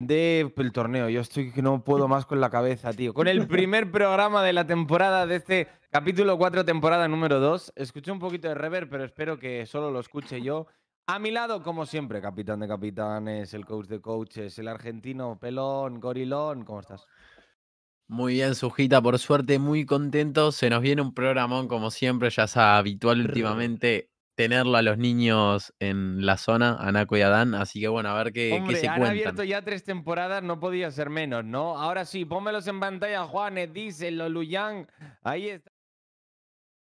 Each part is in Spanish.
De el torneo. Yo estoy que no puedo más con la cabeza, tío. Con el primer programa de la temporada de este capítulo 4, temporada número 2. Escuché un poquito de rever, pero espero que solo lo escuche yo. A mi lado, como siempre, capitán de capitanes, el coach de coaches, el argentino pelón, gorilón. ¿Cómo estás? Muy bien, Sujita, por suerte, muy contento. Se nos viene un programón, como siempre, ya sea habitual últimamente tenerlo a los niños en la zona, a Naco y a Dan. Así que bueno, a ver qué, se qué se han abierto ya tres temporadas, no podía ser menos, ¿no? Ahora sí, pónmelos en pantalla, Juanes, dice Loluyán. Ahí está.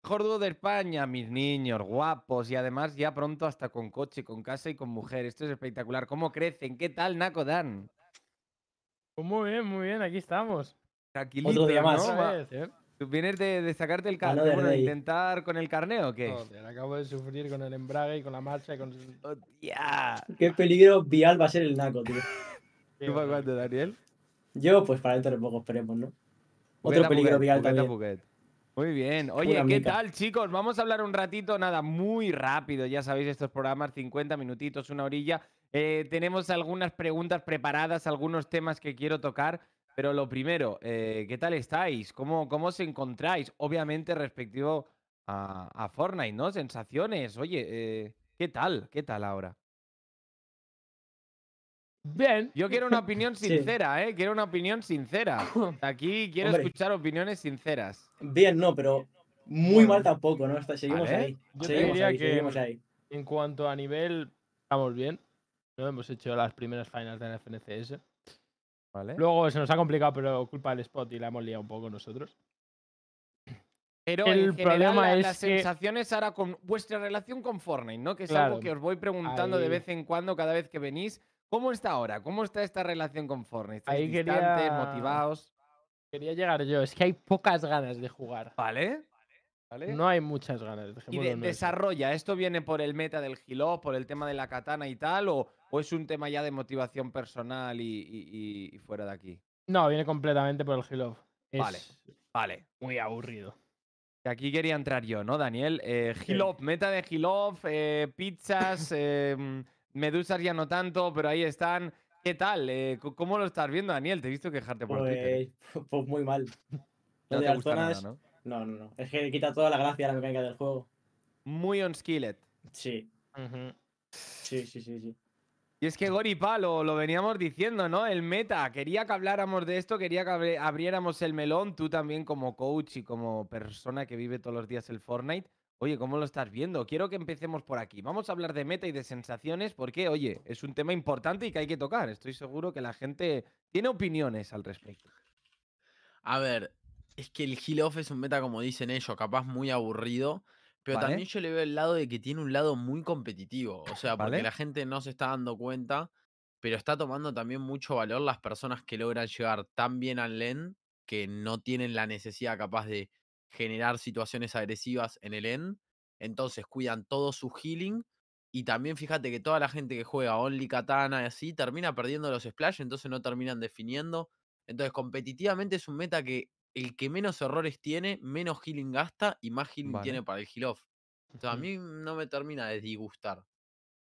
Mejor dúo de España, mis niños, guapos y además ya pronto hasta con coche, con casa y con mujer. Esto es espectacular. ¿Cómo crecen? ¿Qué tal, Naco Dan? Pues muy bien, muy bien, aquí estamos. Tranquilito, Otro día más. ¿Tú vienes de, sacarte el carneo, ah, bueno, de intentar con el carneo o qué? acabo de sufrir con el embrague y con la marcha y con... Oh, ¡Qué peligro vial va a ser el naco, tío! ¿Tú para Daniel? Yo, pues para dentro de poco, esperemos, ¿no? Otro peligro vial también. Muy bien. Oye, ¿qué tal, chicos? Vamos a hablar un ratito, nada, muy rápido. Ya sabéis, estos programas, 50 minutitos, una orilla. Eh, tenemos algunas preguntas preparadas, algunos temas que quiero tocar. Pero lo primero, eh, ¿qué tal estáis? ¿Cómo, ¿Cómo os encontráis? Obviamente, respectivo a, Fortnite, ¿no? Sensaciones. Oye, eh, ¿qué tal? ¿Qué tal ahora? Bien. Yo quiero una opinión sincera, ¿eh? Quiero una opinión sincera. Aquí quiero escuchar opiniones sinceras. Bien, no, pero muy mal tampoco, ¿no? seguimos ahí. seguimos En cuanto a nivel, estamos bien. ¿no? Hemos hecho las primeras finals de la FNCS. Luego se nos ha complicado, pero culpa del spot y la hemos liado un poco nosotros. Pero el en general, problema es las sensaciones ahora con vuestra relación con Fortnite, ¿no? Que es algo que os voy preguntando de vez en cuando, cada vez que venís. ¿Cómo está ahora? ¿Cómo está esta relación con Fortnite? ¿Estáis distantes, motivados? Quería llegar yo. Es que hay pocas ganas de jugar. ¿Vale? No hay muchas ganas. Y desarrolla. ¿Esto viene por el meta del Giló, por el tema de la katana y tal? ¿O ¿O es un tema ya de motivación personal y, fuera de aquí? No, viene completamente por el off. Vale, vale. Muy aburrido. Aquí quería entrar yo, ¿no, Daniel? Eh, off, meta de hill eh, pizzas, em, medusas ya no tanto, pero ahí están. ¿Qué tal? Eh, ¿Cómo lo estás viendo, Daniel? Te he visto quejarte por Twitter. Pues, pues muy mal. No, te gusta ¿no? ¿no? No, Es que quita toda la gracia a la mecánica del juego. Muy on skillet. Sí. Sí, sí, sí, sí es que Goripa lo, veníamos diciendo, ¿no? El meta. Quería que habláramos de esto, quería que abriéramos el melón. Tú también, como coach y como persona que vive todos los días el Fortnite. Oye, ¿cómo lo estás viendo? Quiero que empecemos por aquí. Vamos a hablar de meta y de sensaciones porque, oye, es un tema importante y que hay que tocar. Estoy seguro que la gente tiene opiniones al respecto. A ver, es que el heal off es un meta, como dicen ellos, capaz muy aburrido. Pero también yo le veo el lado de que tiene un lado muy competitivo. O sea, porque la gente no se está dando cuenta, pero está tomando también mucho valor las personas que logran llegar tan bien al LEN que no tienen la necesidad capaz de generar situaciones agresivas en el end, Entonces cuidan todo su healing. Y también fíjate que toda la gente que juega Only Katana y así termina perdiendo los splash, entonces no terminan definiendo. Entonces, competitivamente es un meta que el que menos errores tiene, menos healing gasta y más healing tiene para el heal off. a mí no me termina de disgustar.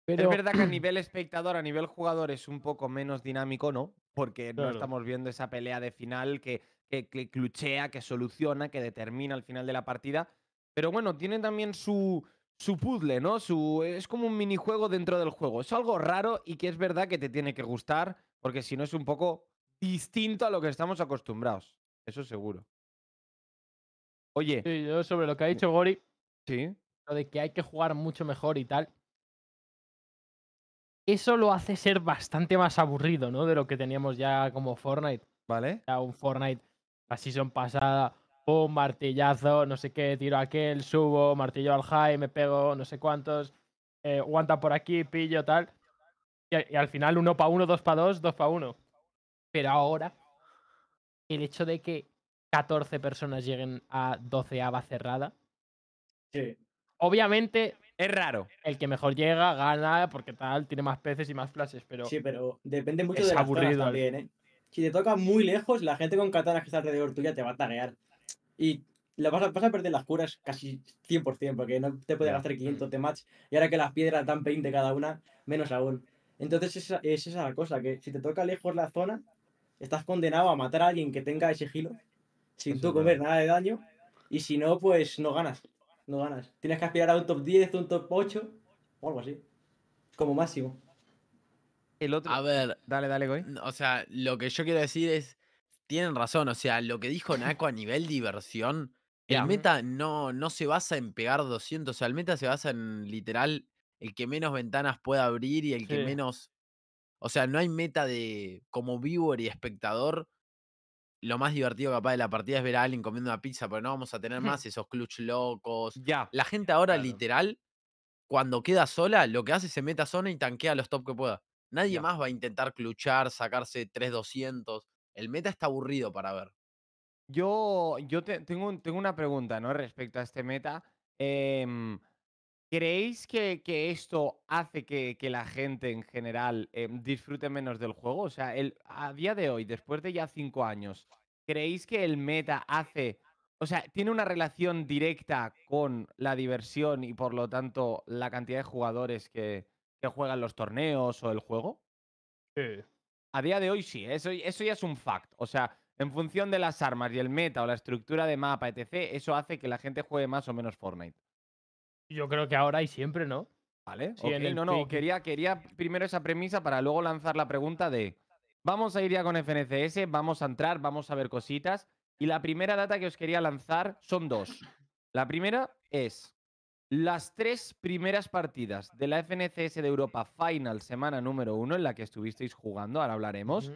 Pero... Es verdad que a nivel espectador, a nivel jugador es un poco menos dinámico, ¿no? Porque no estamos viendo esa pelea de final que, que, cluchea, que soluciona, que determina el final de la partida. Pero bueno, tiene también su, su puzzle, ¿no? Su, es como un minijuego dentro del juego. Es algo raro y que es verdad que te tiene que gustar, porque si no es un poco distinto a lo que estamos acostumbrados. Eso seguro. Oye. yo sobre lo que ha dicho Gori. Sí. Lo de que hay que jugar mucho mejor y tal. Eso lo hace ser bastante más aburrido, ¿no? De lo que teníamos ya como Fortnite. Vale. Ya un Fortnite, la season pasada, un martillazo, no sé qué, tiro aquel, subo, martillo al high, me pego, no sé cuántos, aguanta eh, por aquí, pillo, tal. Y, y al final uno para uno, dos para dos, dos para uno. Pero ahora el hecho de que 14 personas lleguen a 12 ava cerrada. Sí. Obviamente. Es raro. El que mejor llega, gana, porque tal, tiene más peces y más flashes, pero. Sí, pero depende mucho de la aburrido, también, ¿eh? Si te toca muy lejos, la gente con katanas que está alrededor tuya te va a taguear. Y vas, a, perder las curas casi 100%, porque no te puede gastar 500 de match. Y ahora que las piedras dan de cada una, menos aún. Entonces es, es esa la cosa, que si te toca lejos la zona, estás condenado a matar a alguien que tenga ese giro sin tú comer nada de daño. Y si no, pues no ganas. No ganas. Tienes que aspirar a un top 10, un top 8 o algo así. Como máximo. El otro. A ver. Dale, dale, Goy. O sea, lo que yo quiero decir es. Tienen razón. O sea, lo que dijo Naco a nivel diversión. El meta no, no se basa en pegar 200. O sea, el meta se basa en literal el que menos ventanas pueda abrir y el que menos o sea, no hay meta de, como viewer y espectador, lo más divertido capaz de la partida es ver a alguien comiendo una pizza, pero no vamos a tener más esos clutch locos. Ya. La gente ahora, literal, cuando queda sola, lo que hace es se mete a zona y tanquea los top que pueda. Nadie más va a intentar cluchar, sacarse 3-200. El meta está aburrido para ver. Yo, yo tengo, tengo, una pregunta, ¿no? Respecto a este meta. Eh, ¿Creéis que, esto hace que, la gente en general eh, disfrute menos del juego? O sea, a día de hoy, después de ya cinco años, ¿creéis que el meta hace, o sea, tiene una relación directa con la diversión y por lo tanto la cantidad de jugadores que, juegan los torneos o el juego? Sí. A día de hoy sí, eso, eso ya es un fact. O sea, en función de las armas y el meta o la estructura de mapa, etc., eso hace que la gente juegue más o menos Fortnite. Yo creo que ahora y siempre, ¿no? Vale, sí, no, no, quería, quería primero esa premisa para luego lanzar la pregunta de, vamos a ir ya con FNCS, vamos a entrar, vamos a ver cositas. Y la primera data que os quería lanzar son dos. La primera es las tres primeras partidas de la FNCS de Europa Final, semana número uno, en la que estuvisteis jugando, ahora hablaremos,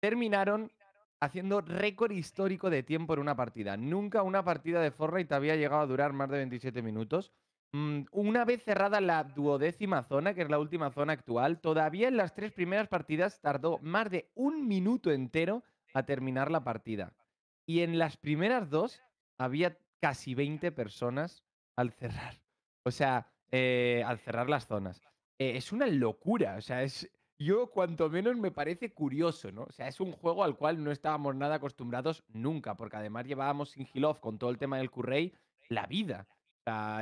terminaron haciendo récord histórico de tiempo en una partida. Nunca una partida de Fortnite había llegado a durar más de 27 minutos. Mm, una vez cerrada la duodécima zona, que es la última zona actual, todavía en las tres primeras partidas tardó más de un minuto entero a terminar la partida. Y en las primeras dos había casi 20 personas al cerrar. O sea, eh, al cerrar las zonas. Eh, es una locura. O sea, es. Yo, cuanto menos, me parece curioso, ¿no? O sea, es un juego al cual no estábamos nada acostumbrados nunca, porque además llevábamos sin Gilov, con todo el tema del Currey la vida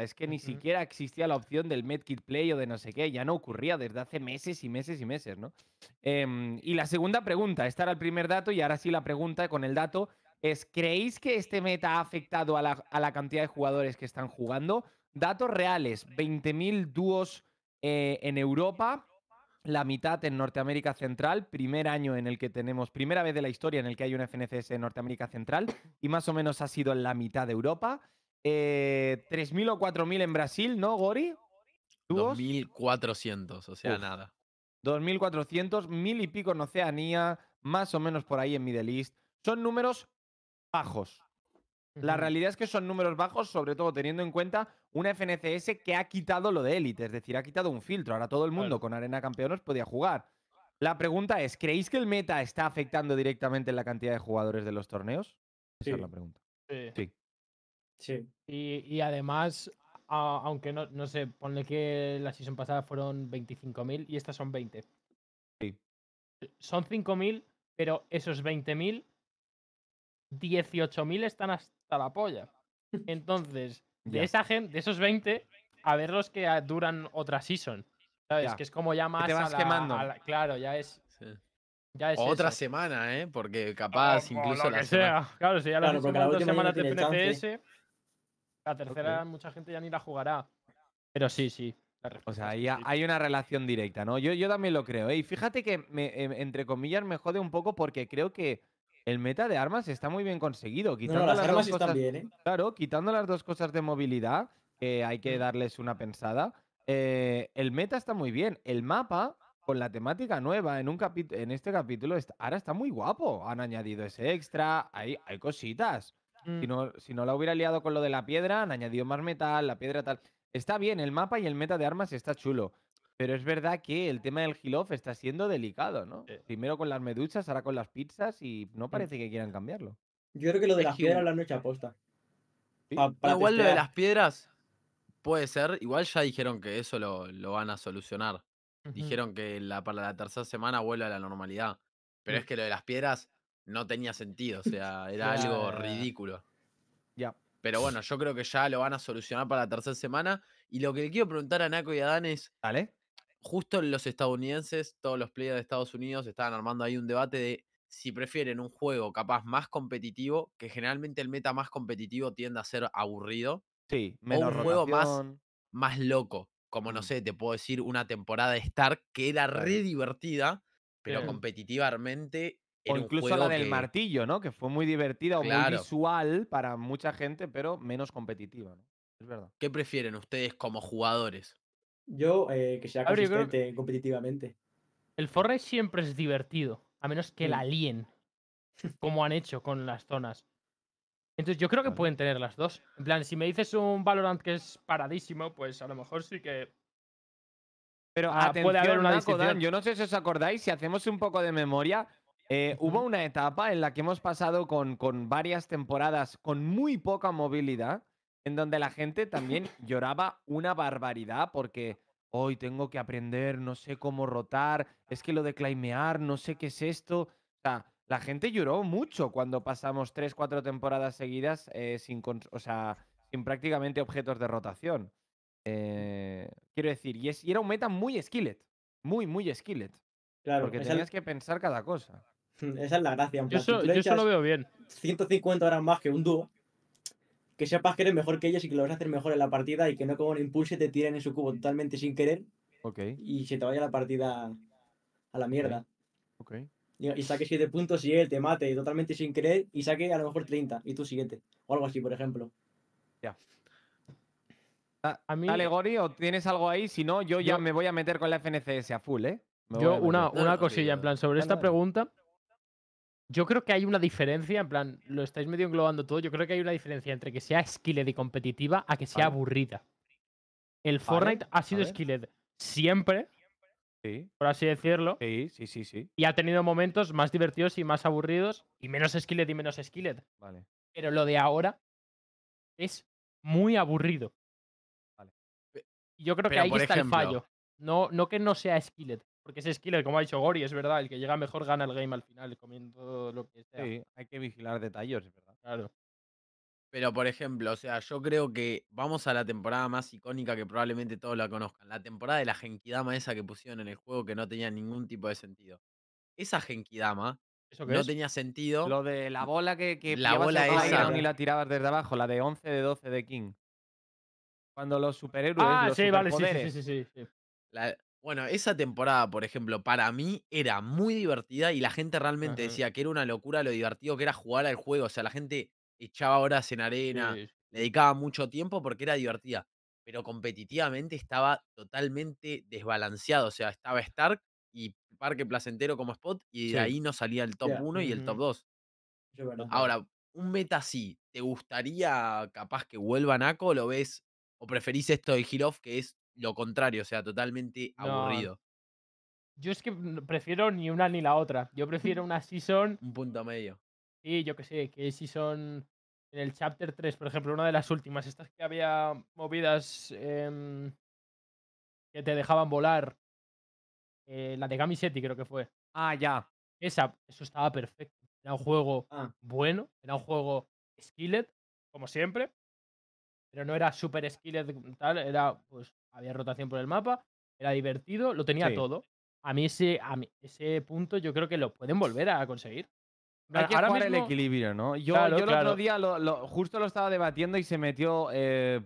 es que ni siquiera existía la opción del Medkit Play o de no sé qué, ya no ocurría desde hace meses y meses y meses, ¿no? Em, y la segunda pregunta, esta era el primer dato y ahora sí la pregunta con el dato es, ¿creéis que este meta ha afectado a la, cantidad de jugadores que están jugando? Datos reales, 20.000 dúos eh, en Europa, la mitad en Norteamérica Central, primer año en el que tenemos, primera vez de la historia en el que hay un FNCS en Norteamérica Central y más o menos ha sido la mitad de Europa. 3.000 eh, o 4.000 en Brasil, ¿no, Gori? 2.400, o sea, nada. 2.400, 1.000 y pico en Oceanía, más o menos por ahí en Middle East. Son números bajos. La realidad es que son números bajos, sobre todo teniendo en cuenta una FNCS que ha quitado lo de élite, es decir, ha quitado un filtro. Ahora todo el mundo con Arena Campeones podía jugar. La pregunta es, ¿creéis que el meta está afectando directamente la cantidad de jugadores de los torneos? Esa es la pregunta. sí. Sí. Y, además, aunque no, sé, ponle que la season pasada fueron 25.000 y estas son 20. Son 5.000, pero esos 20.000, 18.000 están hasta la polla. Entonces, de esa gente, de esos 20, a ver los que duran otra season. ¿Sabes? Que es como ya más. quemando. claro, ya es. otra semana, ¿eh? Porque capaz incluso la Claro, si ya claro, las dos semanas de PNCS. La tercera mucha gente ya ni la jugará. Pero sí, sí. o sea, ahí hay una relación directa, ¿no? Yo, yo también lo creo. ¿eh? Y fíjate que, em, entre comillas, me jode un poco porque creo que el meta de armas está muy bien conseguido. Quitando las, armas están bien, ¿eh? Claro, quitando las dos cosas de movilidad, que hay que mm. darles una pensada. Eh, el meta está muy bien. El mapa, con la temática nueva, en, un en este capítulo, está, ahora está muy guapo. Han añadido ese extra, hay, hay cositas. Mm. Si, no, si la hubiera liado con lo de la piedra, han añadido más metal, la piedra tal. Está bien, el mapa y el meta de armas está chulo. Pero es verdad que el tema del off está siendo delicado, ¿no? Eh. Primero con las meduchas, ahora con las pizzas y no mm. parece que quieran cambiarlo. Yo creo que lo de las piedras lo han hecho aposta. igual lo de las piedras puede ser. Igual ya dijeron que eso lo, van a solucionar. Dijeron que la, para la tercera semana vuelve a la normalidad. Pero mm. es que lo de las piedras no tenía sentido, o sea, era algo ridículo. Ya. Pero bueno, yo creo que ya lo van a solucionar para la tercera semana. Y lo que le quiero preguntar a Naco y a Dan es. ¿Vale? Justo los estadounidenses, todos los players de Estados Unidos estaban armando ahí un debate de si prefieren un juego capaz más competitivo, que generalmente el meta más competitivo tiende a ser aburrido. Sí, o un juego más, más loco. Como no mm. sé, te puedo decir una temporada de Stark que era re divertida, pero competitivamente o incluso la del martillo, ¿no? Que fue muy divertida o muy visual para mucha gente, pero menos competitiva, ¿no? Es verdad. ¿Qué prefieren ustedes como jugadores? Yo, eh, que sea consistente competitivamente. El Fortnite siempre es divertido, a menos que la alien, como han hecho con las zonas. Entonces yo creo que pueden tener las dos. En plan, si me dices un Valorant que es paradísimo, pues a lo mejor sí que... Pero ah, puede haber una yo no sé si os acordáis, si hacemos un poco de memoria, eh, hubo una etapa en la que hemos pasado con, varias temporadas con muy poca movilidad, en donde la gente también lloraba una barbaridad porque hoy tengo que aprender, no sé cómo rotar, es que lo de claimear, no sé qué es esto. O sea, la gente lloró mucho cuando pasamos tres, cuatro temporadas seguidas eh, sin, sin prácticamente objetos de rotación. Eh, quiero decir, y, era un meta muy skillet, muy, muy skillet. Claro, porque tenías que pensar cada cosa. Esa es la gracia. En yo, eso lo veo bien. 150 horas más que un dúo. Que sepas que eres mejor que ellos y que lo vas a hacer mejor en la partida y que no como un impulso te tiren en su cubo totalmente sin querer. Ok. Y se te vaya la partida a la mierda. Ok. Y, saques saque 7 puntos y él te mate totalmente sin querer y saque a lo mejor 30 y tú siguiente. O algo así, por ejemplo. Ya. A, Dale, tienes algo ahí, si no, yo ya me voy a meter con la FNCS a full, ¿eh? yo, una, cosilla, en plan, sobre esta pregunta, yo creo que hay una diferencia, en plan, lo estáis medio englobando todo. Yo creo que hay una diferencia entre que sea skilled y competitiva a que sea aburrida. El Fortnite ha sido skilled siempre, sí. por así decirlo. Sí, sí, sí, sí. Y ha tenido momentos más divertidos y más aburridos, y menos skilled y menos skilled. Vale. Pero lo de ahora es muy aburrido. Yo creo que ahí está el fallo. No, no que no sea skilled, porque ese skiller, como ha dicho Gori, es verdad, el que llega mejor gana el game al final, comiendo lo que sea. Sí, hay que vigilar detalles, es ¿verdad? Claro. Pero, por ejemplo, o sea, yo creo que vamos a la temporada más icónica que probablemente todos la conozcan. La temporada de la Genkidama esa que pusieron en el juego que no tenía ningún tipo de sentido. Esa Genkidama ¿Eso no tenía sentido. Lo de la bola que, la bola y la tirabas desde abajo, la de 11 de 12 de King. Cuando los superhéroes. Ah, sí, vale, sí, sí, sí, sí. La, bueno, esa temporada, por ejemplo, para mí era muy divertida y la gente realmente decía que era una locura lo divertido que era jugar al juego. O sea, la gente echaba horas en arena, le dedicaba mucho tiempo porque era divertida. Pero competitivamente estaba totalmente desbalanceado. O sea, estaba Stark y Parque Placentero como spot y de ahí no salía el top 1 y el top 2. Ahora, un meta así, ¿te gustaría capaz que vuelva Naco? ¿Lo ves? ¿O preferís esto de off que es lo contrario, o sea, totalmente aburrido. Yo es que prefiero ni una ni la otra. Yo prefiero una season. Un punto medio. Sí, yo que sé, que season. En el chapter 3, por ejemplo, una de las últimas, estas que había movidas em, que te dejaban volar. Eh, la de Gamisetti, creo que fue. Ah, ya. Esa, eso estaba perfecto. Era un juego ah. bueno, era un juego skillet, como siempre. Pero no era super skillet tal, era pues había rotación por el mapa, era divertido, lo tenía todo. A mí, ese, a mí ese punto yo creo que lo pueden volver a conseguir. Ahora el equilibrio, ¿no? Yo, el otro día justo lo estaba debatiendo y se metió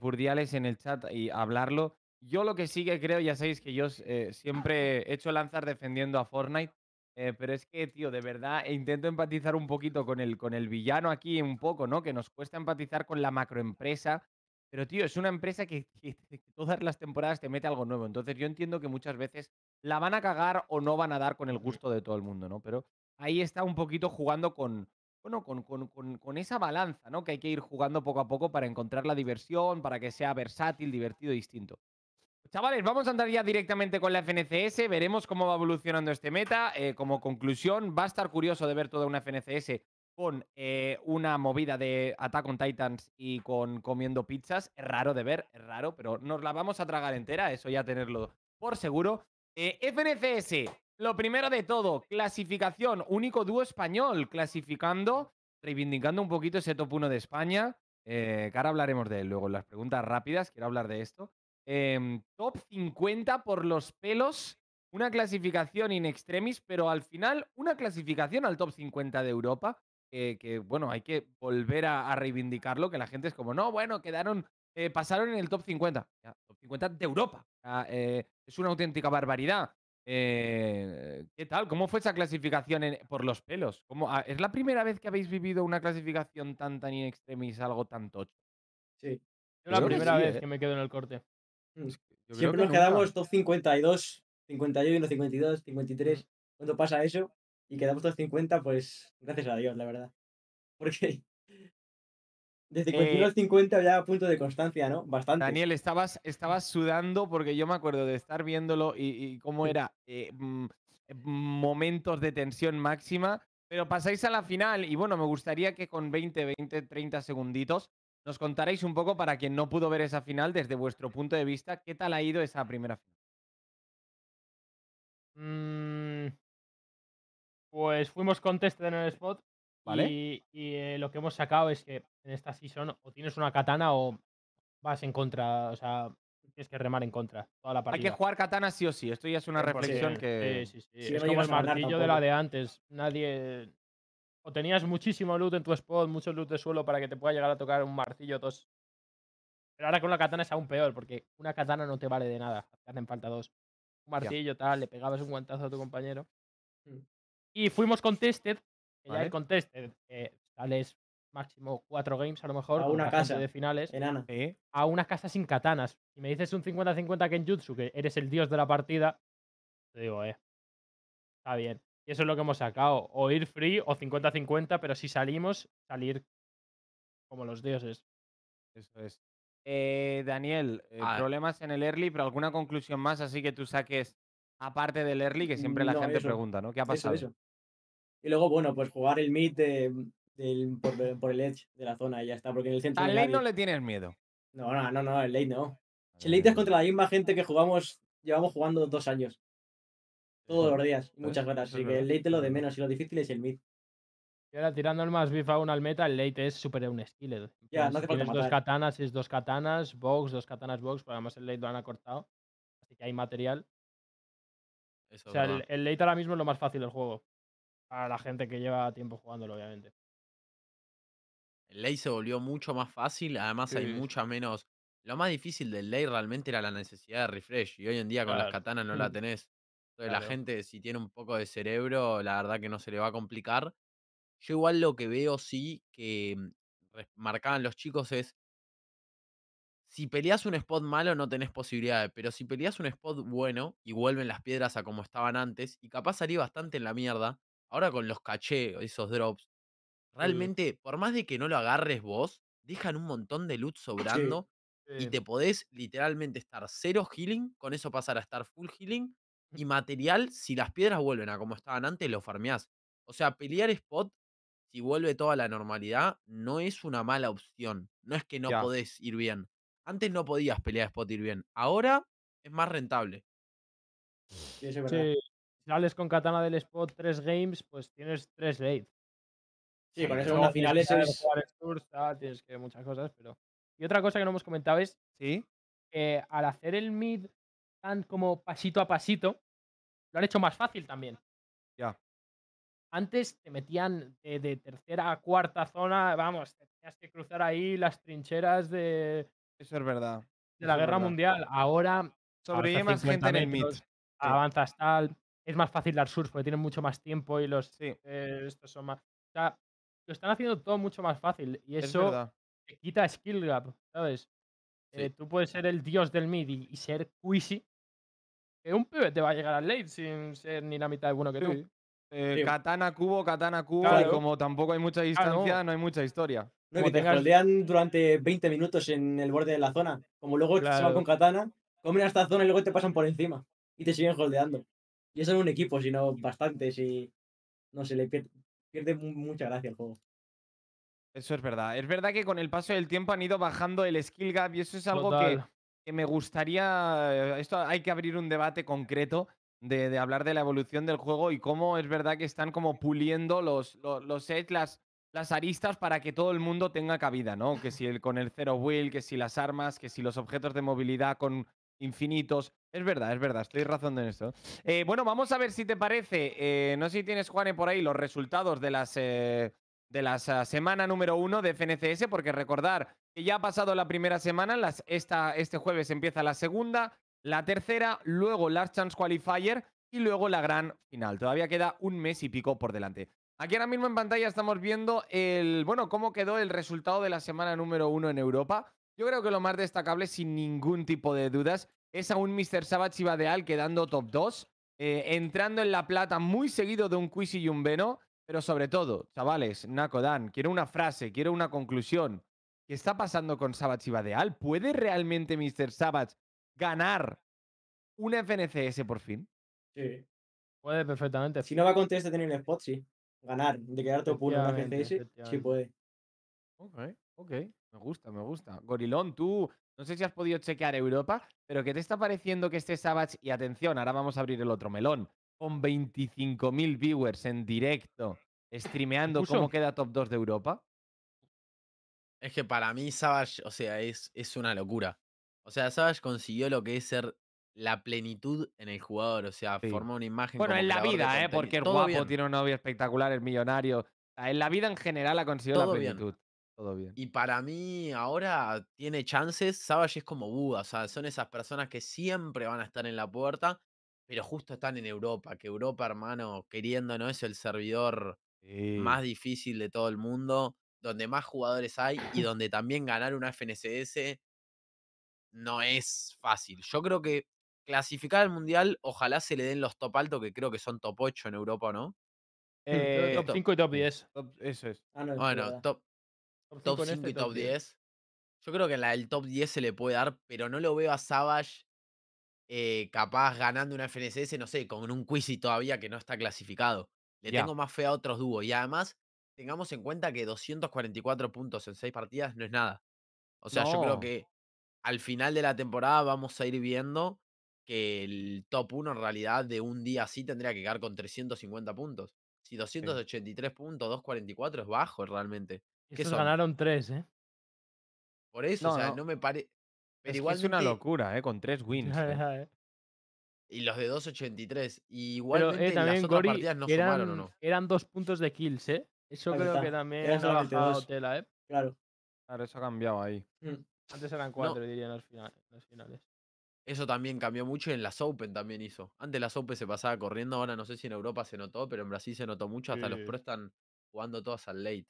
Purdiales eh, en el chat y hablarlo. Yo lo que sí que creo, ya sabéis que yo eh, siempre he hecho lanzar defendiendo a Fortnite, eh, pero es que, tío, de verdad e intento empatizar un poquito con el, con el villano aquí, un poco, ¿no? Que nos cuesta empatizar con la macroempresa pero tío, es una empresa que, todas las temporadas te mete algo nuevo. Entonces yo entiendo que muchas veces la van a cagar o no van a dar con el gusto de todo el mundo, ¿no? Pero ahí está un poquito jugando con, bueno, con, esa balanza, ¿no? Que hay que ir jugando poco a poco para encontrar la diversión, para que sea versátil, divertido, distinto. Chavales, vamos a andar ya directamente con la FNCS, veremos cómo va evolucionando este meta. Eh, como conclusión, va a estar curioso de ver toda una FNCS con eh, una movida de Attack con Titans y con comiendo pizzas. Es raro de ver, es raro, pero nos la vamos a tragar entera, eso ya tenerlo por seguro. Eh, FNCS, lo primero de todo, clasificación, único dúo español, clasificando, reivindicando un poquito ese top 1 de España, eh, que ahora hablaremos de él luego en las preguntas rápidas, quiero hablar de esto. Em, top 50 por los pelos una clasificación in extremis, pero al final una clasificación al top 50 de Europa. Eh, que, bueno, hay que volver a, reivindicarlo, que la gente es como, no, bueno, quedaron, eh, pasaron en el top 50, top 50 de Europa. Ah, eh, es una auténtica barbaridad. ¿Qué tal? ¿Cómo fue esa clasificación por los pelos? Ah, ¿Es la primera vez que habéis vivido una clasificación tan, tan extremis, algo tan tocho? Sí. Es la primera vez que me quedo en el corte. Mm, siempre nos quedamos top 52, 51, 52, 53. ¿Cuándo pasa eso? y quedamos los 50, pues gracias a Dios, la verdad. Porque desde eh, los 50 había punto de constancia, ¿no? Bastante. Daniel, estabas, estabas sudando porque yo me acuerdo de estar viéndolo y, cómo era eh, mm, eh, momentos de tensión máxima. Pero pasáis a la final y bueno, me gustaría que con 20, 20, 30 segunditos nos contarais un poco para quien no pudo ver esa final desde vuestro punto de vista, ¿qué tal ha ido esa primera final? Mm, pues fuimos con test en el spot. ¿Vale? Y, eh, lo que hemos sacado es que en esta season o tienes una katana o vas en contra. O sea, tienes que remar en contra toda la partida. Hay que jugar katana sí o sí. Esto ya es una reflexión que. Sí, sí, sí. es como el martillo de la de antes. Nadie. O tenías muchísimo loot en tu spot, mucho loot de suelo para que te pueda llegar a tocar un martillo, dos. Pero ahora con la katana es aún peor, porque una katana no te vale de nada. Te hacen falta dos. Un martillo, tal, le pegabas un guantazo a tu compañero. Mm. Y fuimos contested, que ya contested, sales máximo cuatro games a lo mejor. A una casa de finales. A una casa sin katanas. Y me dices un 50-50 Kenjutsu, que eres el dios de la partida. Te digo, eh. Está bien. Y eso es lo que hemos sacado. O ir free o 50-50, pero si salimos, salir como los dioses. Eso es. Eh, Daniel, ah. problemas en el early, pero alguna conclusión más así que tú saques Aparte del early, que siempre la gente pregunta, ¿no? ¿Qué ha pasado? Y luego, bueno, pues jugar el mid de, por, el edge de la zona y ya está, porque el Al late no le tienes miedo. No, no, no, no, el late no. el late es contra la misma gente que jugamos, llevamos jugando dos años. Todos los días, muchas horas. Así que el late lo de menos y lo difícil es el mid. Y ahora tirando el más bif aún al meta, el late es súper un skillet. Eh. Ya, no dos katanas, es dos katanas, box, dos katanas, box, pues además el late lo han acortado. Así que hay material o sea, el, el, late ahora mismo es lo más fácil del juego. Para la gente que lleva tiempo jugándolo, obviamente. El late se volvió mucho más fácil, además hay mucha menos. Lo más difícil del late realmente era la necesidad de refresh, y hoy en día con las katanas no la tenés. Entonces la gente, si tiene un poco de cerebro, la verdad que no se le va a complicar. Yo igual lo que veo sí que mm, marcaban los chicos es si peleas un spot malo no tenés posibilidades, pero si peleas un spot bueno y vuelven las piedras a como estaban antes, y capaz salí bastante en la mierda, ahora con los caché, esos drops, realmente, por más de que no lo agarres vos, dejan un montón de loot sobrando y te podés literalmente estar cero healing, con eso pasar a estar full healing, y material, si las piedras vuelven a como estaban antes, lo farmeás. O sea, pelear spot si vuelve toda la normalidad, no es una mala opción. No es que no podés ir bien. Antes no podías pelear spot ir bien. Ahora es más rentable. Si sales con katana del spot, tres games, pues tienes tres late. Sí, con eso las finales es... Tienes que muchas cosas, pero... Y otra cosa que no hemos comentado es... Sí. al hacer el mid tan como pasito a pasito, lo han hecho más fácil también. Ya. Antes te metían de, de, tercera a cuarta zona, vamos, tenías que cruzar ahí las trincheras de, eso es verdad. De la guerra mundial. Ahora. Sobrevive más gente en el mid. Avanzas tal. Es más fácil dar surf porque tienen mucho más tiempo y los. Sí. Eh, estos son más. O sea, lo están haciendo todo mucho más fácil. Y eso te quita skill gap, ¿sabes? Eh, tú puedes ser el dios del mid y, ser quisi. Que un pibe te va a llegar al late sin ser ni la mitad de bueno que tú. Eh, katana cubo, katana cubo, y como tampoco hay mucha distancia, no hay mucha historia. No, que te durante 20 minutos en el borde de la zona. Como luego se con katana, comen a esta zona y luego te pasan por encima. Y te siguen holdeando. Y eso en un equipo, sino bastantes. Y no se le pierde, mucha gracia el juego. Eso es verdad. Es verdad que con el paso del tiempo han ido bajando el skill gap y eso es algo que, me gustaría. Esto hay que abrir un debate concreto de, hablar de la evolución del juego y cómo es verdad que están como puliendo los, los, los edge, las aristas para que todo el mundo tenga cabida, ¿no? Que si el, con el Zero Will, que si las armas, que si los objetos de movilidad con infinitos. Es verdad, es verdad, estoy razón en esto. Eh, bueno, vamos a ver si te parece, eh, no sé si tienes, Juane, por ahí los resultados de las... Eh, de la ah, semana número uno de FNCS, porque recordar que ya ha pasado la primera semana, esta, este jueves empieza la segunda, la tercera, luego Last Chance Qualifier y luego la gran final. Todavía queda un mes y pico por delante. Aquí ahora mismo en pantalla estamos viendo el, bueno, cómo quedó el resultado de la semana número uno en Europa. Yo creo que lo más destacable, sin ningún tipo de dudas, es un Mr. Savage y Badeal quedando top 2, eh, entrando en la plata muy seguido de un quiz y un Veno. Pero sobre todo, chavales, Naco quiero una frase, quiero una conclusión. ¿Qué está pasando con Savage y Badeal? ¿Puede realmente Mr. Savage ganar un FNCS por fin? Sí. Puede perfectamente. Si no va a contestar tener un spot, sí ganar, de quedar top 1 en GCS. sí puede. Ok, ok, me gusta, me gusta. Gorilón, tú, no sé si has podido chequear Europa, pero ¿qué te está pareciendo que este Savage, y atención, ahora vamos a abrir el otro melón, con 25.000 viewers en directo, streameando cómo queda top 2 de Europa? Es que para mí Savage, o sea, es, es una locura. O sea, Savage consiguió lo que es ser la plenitud en el jugador, o sea, formó forma una imagen. Bueno, en la vida, ¿eh? porque el guapo tiene un novio espectacular, el millonario. En la vida en general ha conseguido la plenitud. Todo bien. Y para mí ahora tiene chances. Savage es como Buda, o sea, son esas personas que siempre van a estar en la puerta, pero justo están en Europa, que Europa, hermano, queriendo, ¿no? Es el servidor más difícil de todo el mundo, donde más jugadores hay y donde también ganar una FNCS no es fácil. Yo creo que clasificar al Mundial, ojalá se le den los top altos, que creo que son top 8 en Europa, ¿no? Eh, top 5 y top 10. Mm, eso es. Ah, bueno, top, 5, este, y top 10. Yo creo que en la del top 10 se le puede dar, pero no lo veo a Savage eh, capaz ganando una FNCS, no sé, con un quiz y todavía que no está clasificado. Le tengo más fe a otros dúos. Y además, tengamos en cuenta que 244 puntos en 6 partidas no es nada. O sea, yo creo que al final de la temporada vamos a ir viendo que el top 1 en realidad de un día así tendría que quedar con 350 puntos. Si 283 puntos, 244 es bajo realmente. Que ganaron 3, ¿eh? Por eso, o sea, no, me parece. Pero es es una locura, ¿eh? Con 3 wins. Eh. y los de 283. Y eh, igualmente las otras partidas no eran, sumaron, ¿o no? Eran dos puntos de kills, ¿eh? Eso creo que también ha bajado tela, ¿eh? Claro. Claro, eso ha cambiado ahí. Mm. Antes eran cuatro, diría, las finales. Eso también cambió mucho y en las Open también hizo. Antes las Open se pasaba corriendo, ahora no sé si en Europa se notó, pero en Brasil se notó mucho. Hasta los pros están jugando todas al late.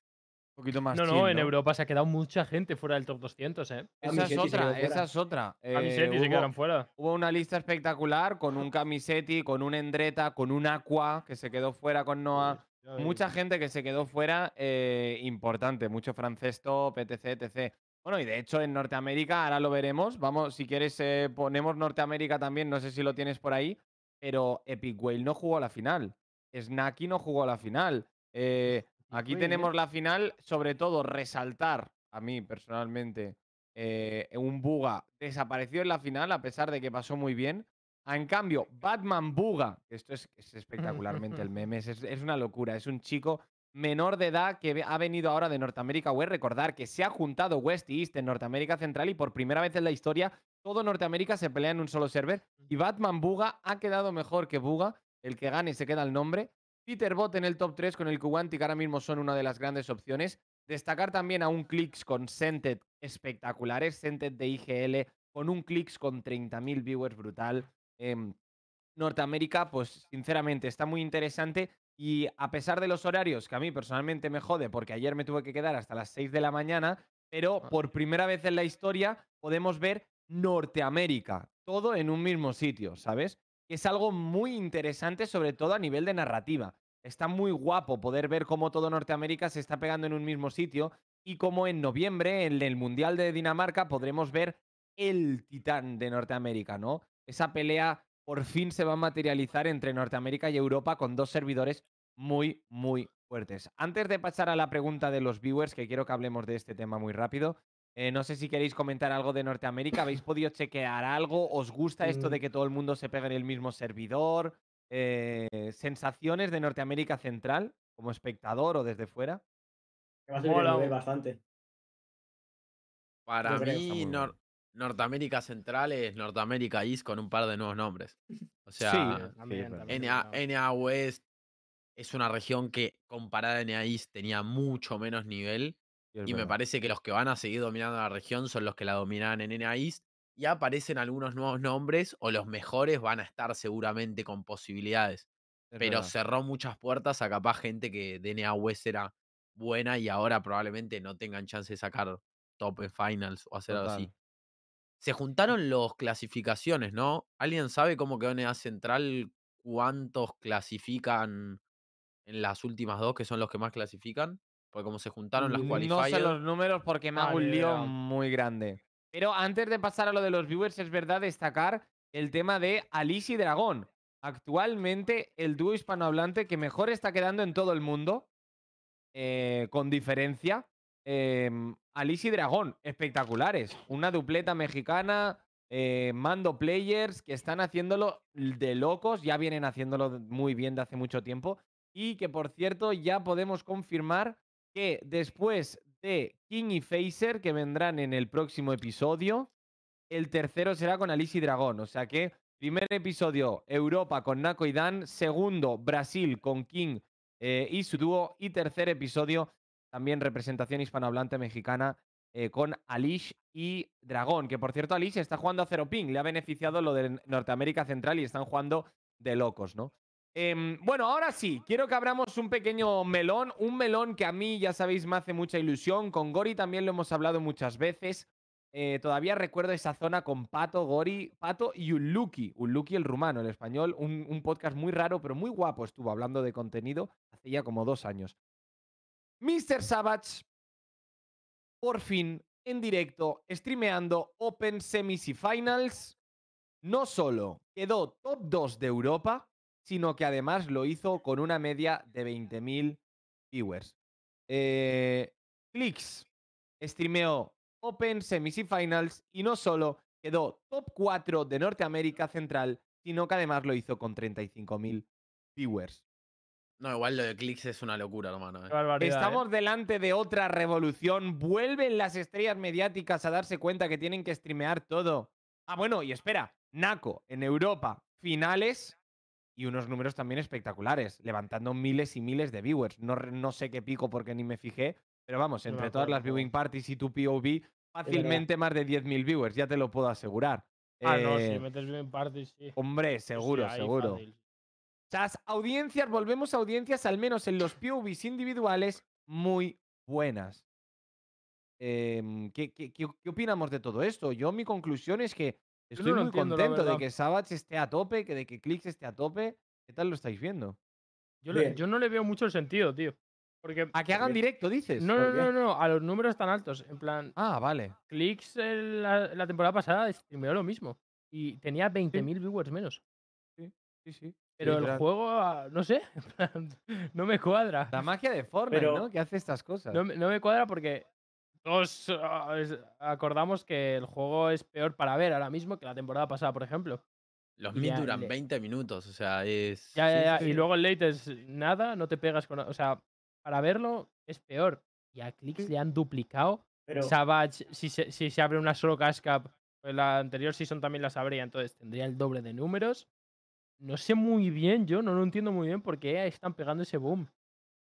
Un poquito más. No, no, en Europa se ha quedado mucha gente fuera del top 200, ¿eh? Esa es otra, esa es eh, otra. Camisetti se quedaron fuera. Hubo una lista espectacular con un Camisetti, con un Endreta, con un Aqua que se quedó fuera con Noah. Mucha gente que se quedó fuera, eh, importante, mucho francés PTC, etc. Bueno, y de hecho en Norteamérica, ahora lo veremos. Vamos, si quieres, eh, ponemos Norteamérica también, no sé si lo tienes por ahí, pero Epic Whale no jugó a la final. Snacky no jugó a la final. Eh, aquí tenemos ¿eh? la final, sobre todo resaltar, a mí personalmente, un Buga desapareció en la final, a pesar de que pasó muy bien. Ah, en cambio, Batman Buga, esto es, espectacularmente el meme, es una locura, es un chico menor de edad que ha venido ahora de Norteamérica a Recordar que se ha juntado West y East en Norteamérica Central y por primera vez en la historia todo Norteamérica se pelea en un solo server. Y Batman Buga ha quedado mejor que Buga. El que gane se queda el nombre. Peter Bot en el top 3 con el Kuwanti, que ahora mismo son una de las grandes opciones. Destacar también a un clicks con Sented espectaculares. Sented de IGL con un clicks con 30.000 viewers brutal. Em, Norteamérica, pues sinceramente está muy interesante y a pesar de los horarios, que a mí personalmente me jode, porque ayer me tuve que quedar hasta las 6 de la mañana, pero ah. por primera vez en la historia podemos ver Norteamérica, todo en un mismo sitio, ¿sabes? Que es algo muy interesante, sobre todo a nivel de narrativa. Está muy guapo poder ver cómo todo Norteamérica se está pegando en un mismo sitio y cómo en noviembre, en el Mundial de Dinamarca, podremos ver el titán de Norteamérica, ¿no? Esa pelea por fin se va a materializar entre Norteamérica y Europa con dos servidores muy, muy fuertes. Antes de pasar a la pregunta de los viewers, que quiero que hablemos de este tema muy rápido, eh, no sé si queréis comentar algo de Norteamérica. ¿Habéis podido chequear algo? ¿Os gusta esto mm. de que todo el mundo se pegue en el mismo servidor? Eh, ¿Sensaciones de Norteamérica Central como espectador o desde fuera? Me bastante. Para mí, Norteamérica Central es Norteamérica East con un par de nuevos nombres. O sea, NA, West es una región que comparada a NA East tenía mucho menos nivel. Y, me parece que los que van a seguir dominando la región son los que la dominan en NA East. Y aparecen algunos nuevos nombres o los mejores van a estar seguramente con posibilidades. pero cerró muchas puertas a capaz gente que NA West era buena y ahora probablemente no tengan chance de sacar top en finals o hacer así. Se juntaron los clasificaciones, ¿no? ¿Alguien sabe cómo quedó la Central? ¿Cuántos clasifican en las últimas dos, que son los que más clasifican? Porque como se juntaron las qualifiers... Mm, no sé los números porque me hago un lío muy grande. Pero antes de pasar a lo de los viewers, es verdad destacar el tema de Alice y Dragón. Actualmente el dúo hispanohablante que mejor está quedando en todo el mundo, eh, con diferencia. Em, Alice y Dragón, espectaculares. Una dupleta mexicana, eh, mando players que están haciéndolo de locos, ya vienen haciéndolo muy bien de hace mucho tiempo. Y que por cierto, ya podemos confirmar que después de King y Facer, que vendrán en el próximo episodio, el tercero será con Alice y Dragón. O sea que, primer episodio, Europa con Naco y Dan. Segundo, Brasil con King eh, y su dúo. Y tercer episodio, también representación hispanohablante mexicana eh, con Alish y Dragón, que por cierto Alish está jugando a cero ping, le ha beneficiado lo de Norteamérica Central y están jugando de locos, ¿no? Em, bueno, ahora sí, quiero que abramos un pequeño melón, un melón que a mí, ya sabéis, me hace mucha ilusión, con Gori también lo hemos hablado muchas veces, eh, todavía recuerdo esa zona con Pato, Gori, Pato y Uluki, Uluki el rumano, el español, un podcast muy raro pero muy guapo estuvo hablando de contenido hace ya como dos años. Mr. Savage, por fin, en directo, streameando Open Finals, no solo quedó top 2 de Europa, sino que además lo hizo con una media de 20.000 viewers. Eh, Clicks streameó Open Finals y no solo quedó top 4 de Norteamérica Central, sino que además lo hizo con 35.000 viewers. No, igual lo de clics es una locura, hermano. Eh. Eh. Estamos delante de otra revolución. Vuelven las estrellas mediáticas a darse cuenta que tienen que streamear todo. Ah, bueno, y espera. Naco, en Europa, finales y unos números también espectaculares, levantando miles y miles de viewers. No, no sé qué pico porque ni me fijé, pero vamos, entre todas las viewing parties y tu POV, fácilmente más de 10.000 viewers, ya te lo puedo asegurar. Ah, no, eh, si metes viewing parties, sí. Hombre, seguro, seguro. Las audiencias, volvemos a audiencias, al menos en los POVs individuales, muy buenas. Em, ¿qué, qué, qué, opinamos de todo esto? Yo, mi conclusión es que estoy muy contento de que Savage esté a tope, que de que Clix esté a tope. ¿Qué tal lo estáis viendo? Yo, yo no le veo mucho el sentido, tío. Porque, a que hagan directo, dices. No, no, no, no, a los números tan altos. En plan. Ah, vale. Clix eh, la, temporada pasada streameó lo mismo. Y tenía 20.000 viewers menos. Sí, sí, sí. Pero el juego, ah, no sé, no me cuadra. La magia de Fortnite, ¿no? Que hace estas cosas. No, me cuadra porque todos ah, acordamos que el juego es peor para ver ahora mismo que la temporada pasada, por ejemplo. Los mid duran 20 minutos, o sea, es. Ya, Y luego el late es nada, no te pegas con. O sea, para verlo es peor. Y a clicks le han duplicado. Savage, si se, si se abre una solo cascap, pues la anterior season también las abría, entonces tendría el doble de números. No sé muy bien, yo no lo entiendo muy bien por qué están pegando ese boom.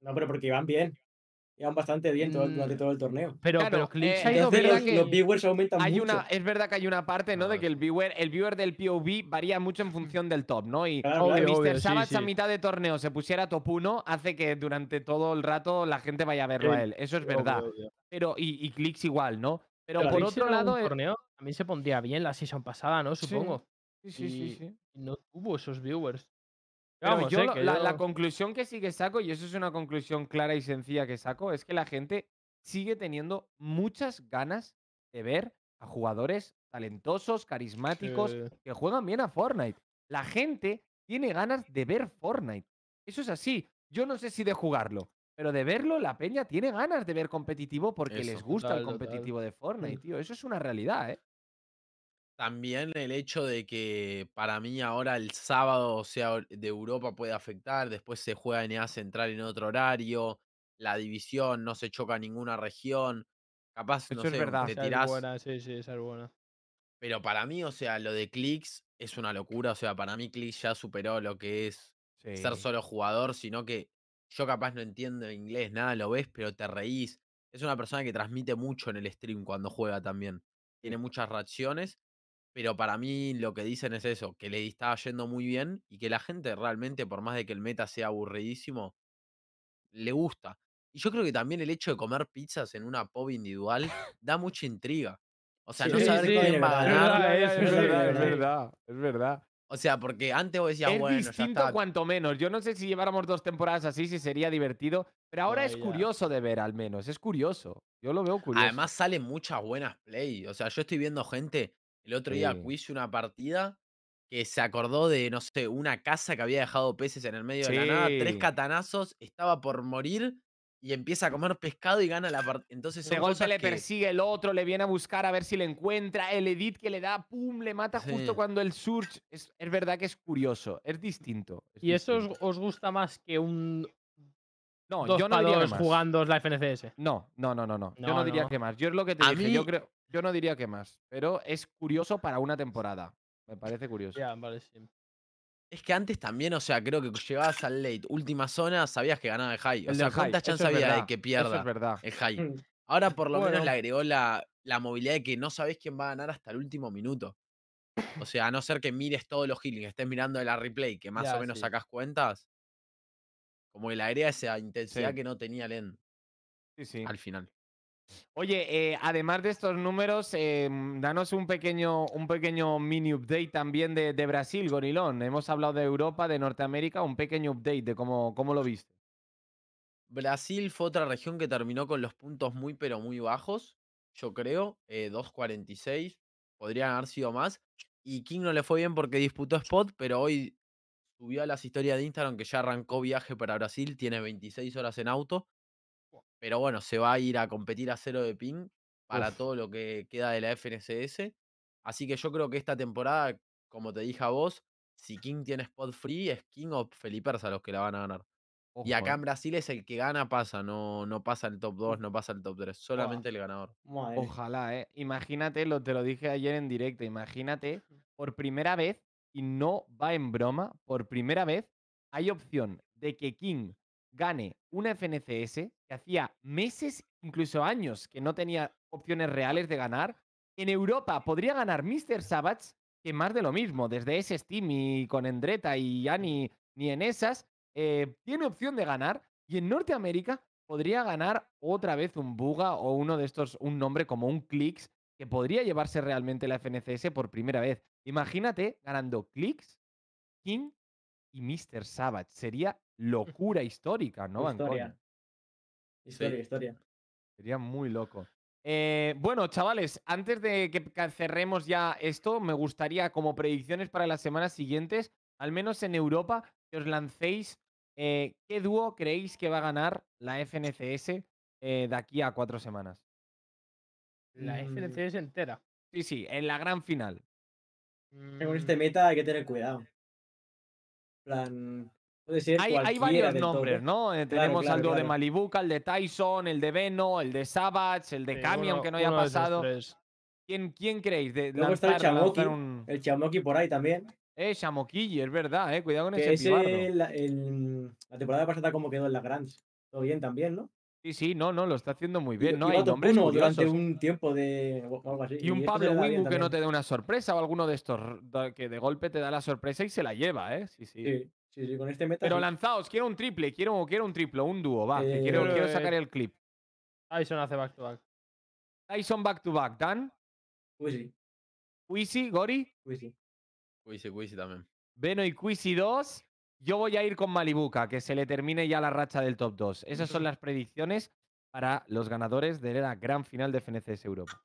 No, pero porque iban bien. Iban bastante bien durante mm, todo el torneo. Pero, Los, viewers aumentan hay Una, es verdad que hay una parte, ¿no? De que el viewer, el viewer del POV varía mucho en mm. función del top, ¿no? Y Mr. Savage a mitad de torneo se pusiera top 1, hace que durante todo el rato la gente vaya a verlo a él. Eso es verdad. pero, y, y clics igual, ¿no? Pero, por otro lado. El eh torneo también se pondría bien la sesión pasada, ¿no? Supongo. Sí, sí, sí, sí. no hubo esos viewers. Eh, la, conclusión que sí que saco, y eso es una conclusión clara y sencilla que saco, es que la gente sigue teniendo muchas ganas de ver a jugadores talentosos, carismáticos, que juegan bien a Fortnite. La gente tiene ganas de ver Fortnite. Eso es así. Yo no sé si de jugarlo, pero de verlo, la peña tiene ganas de ver competitivo porque les gusta el competitivo de Fortnite, tío. Eso es una realidad, ¿eh? También el hecho de que para mí ahora el sábado sea de Europa puede afectar, después se juega en EA Central en otro horario, la división no se choca ninguna región, capaz Eso no verdad. buena, es Pero para mí, o sea, lo de clicks es una locura, o sea, para mí clics ya superó lo que es ser solo jugador, sino que yo capaz no entiendo inglés, nada, lo ves, pero te reís. Es una persona que transmite mucho en el stream cuando juega también. Tiene muchas reacciones pero para mí lo que dicen es eso, que le está yendo muy bien y que la gente realmente, por más de que el meta sea aburridísimo, le gusta. Y yo creo que también el hecho de comer pizzas en una pop individual da mucha intriga. O sea, no saber quién va a ganar. Es verdad, es, verdad, O sea, porque antes vos decías, es distinto cuanto menos. Yo no sé si lleváramos dos temporadas así, si sería divertido, pero ahora es curioso de ver al menos, es curioso. Yo lo veo curioso. Además salen muchas buenas play. O sea, yo estoy viendo gente el otro día Quish una partida que se acordó de, no sé, una casa que había dejado peces en el medio de la nada, tres catanazos, estaba por morir y empieza a comer pescado y gana la partida. Entonces De le persigue el otro, le viene a buscar a ver si le encuentra, el edit que le da, pum, le mata justo cuando el surge. Es, verdad que es curioso, es distinto. ¿Y eso os, gusta más que un, no, yo no diría la FNCS. No, no, no, no, Yo no, diría que más. Yo es lo que te Yo, creo, yo no diría que más. Pero es curioso para una temporada. Me parece curioso. Es que antes también, o sea, creo que llegabas al late, última zona, sabías que ganaba el high. O sea, ¿cuántas chances había de que pierda es verdad. el high? Mm. Ahora por lo menos le agregó la, la, movilidad de que no sabes quién va a ganar hasta el último minuto. O sea, a no ser que mires todos los healings, estés mirando la replay, que más o menos sacas cuentas, como el aire esa intensidad que no tenía Len sí, sí. al final. Oye, eh, además de estos números, em, danos un pequeño, un pequeño mini update también de, Brasil, Gorilón. Hemos hablado de Europa, de Norteamérica, un pequeño update de cómo, cómo lo viste. Brasil fue otra región que terminó con los puntos muy, pero muy bajos, yo creo, 2.46, eh, podrían haber sido más. Y King no le fue bien porque disputó spot, pero hoy subió a las historias de Instagram que ya arrancó viaje para Brasil, tiene 26 horas en auto, pero bueno, se va a ir a competir a cero de ping para todo lo que queda de la FNCS. Así que yo creo que esta temporada, como te dije a vos, si King tiene spot free, es King o Felipe a los que la van a ganar. Y acá eh. en Brasil es el que gana, pasa, no, no pasa el top 2, no pasa el top 3, solamente el ganador. Ojalá, eh. Imagínate, lo, te lo dije ayer en directo, imagínate por primera vez y no va en broma, por primera vez hay opción de que King gane una FNCS que hacía meses, incluso años, que no tenía opciones reales de ganar. En Europa podría ganar Mr. Savage, que más de lo mismo, desde ese Steam y con Endreta y ya ni, en esas, eh, tiene opción de ganar. Y en Norteamérica podría ganar otra vez un Buga o uno de estos, un nombre como un Clicks, que podría llevarse realmente la FNCS por primera vez. Imagínate ganando Clicks, King y Mr. Savage. Sería locura histórica, ¿no? Historia. Historia, historia. Sería muy loco. Eh, bueno, chavales, antes de que cerremos ya esto, me gustaría, como predicciones para las semanas siguientes, al menos en Europa, que os lancéis eh, qué dúo creéis que va a ganar la FNCS eh, de aquí a cuatro semanas. La es mm. entera. Sí, sí, en la gran final. Mm. en este meta hay que tener cuidado. plan. hay, hay varios nombres, ¿no? Eh, tenemos al de Malibuca, el de Tyson, el de Veno, el de Savage, el de Cami, aunque no haya pasado. ¿Quién, ¿Quién, creéis? Luego el Chamoki, por ahí también. Eh, Chamoki, es verdad, eh. Cuidado con ese, La temporada pasada como quedó en la Grands. Todo bien también, ¿no? Sí, sí, no, no, lo está haciendo muy bien. no hay durante un tiempo de algo Y un Pablo que no te dé una sorpresa o alguno de estos que de golpe te da la sorpresa y se la lleva, ¿eh? Sí, sí. con este Pero lanzaos, quiero un triple, quiero, quiero un triplo, un dúo, va. quiero, eh, quiero, sacar el clip. Tyson hace back to back. Tyson back to back, Dan. Wisi. Wisi, Gori. Quizzy, Wisi, también. veno y Quisi 2. Yo voy a ir con Malibuca, que se le termine ya la racha del top 2. Esas son las predicciones para los ganadores de la gran final de FNCS Europa.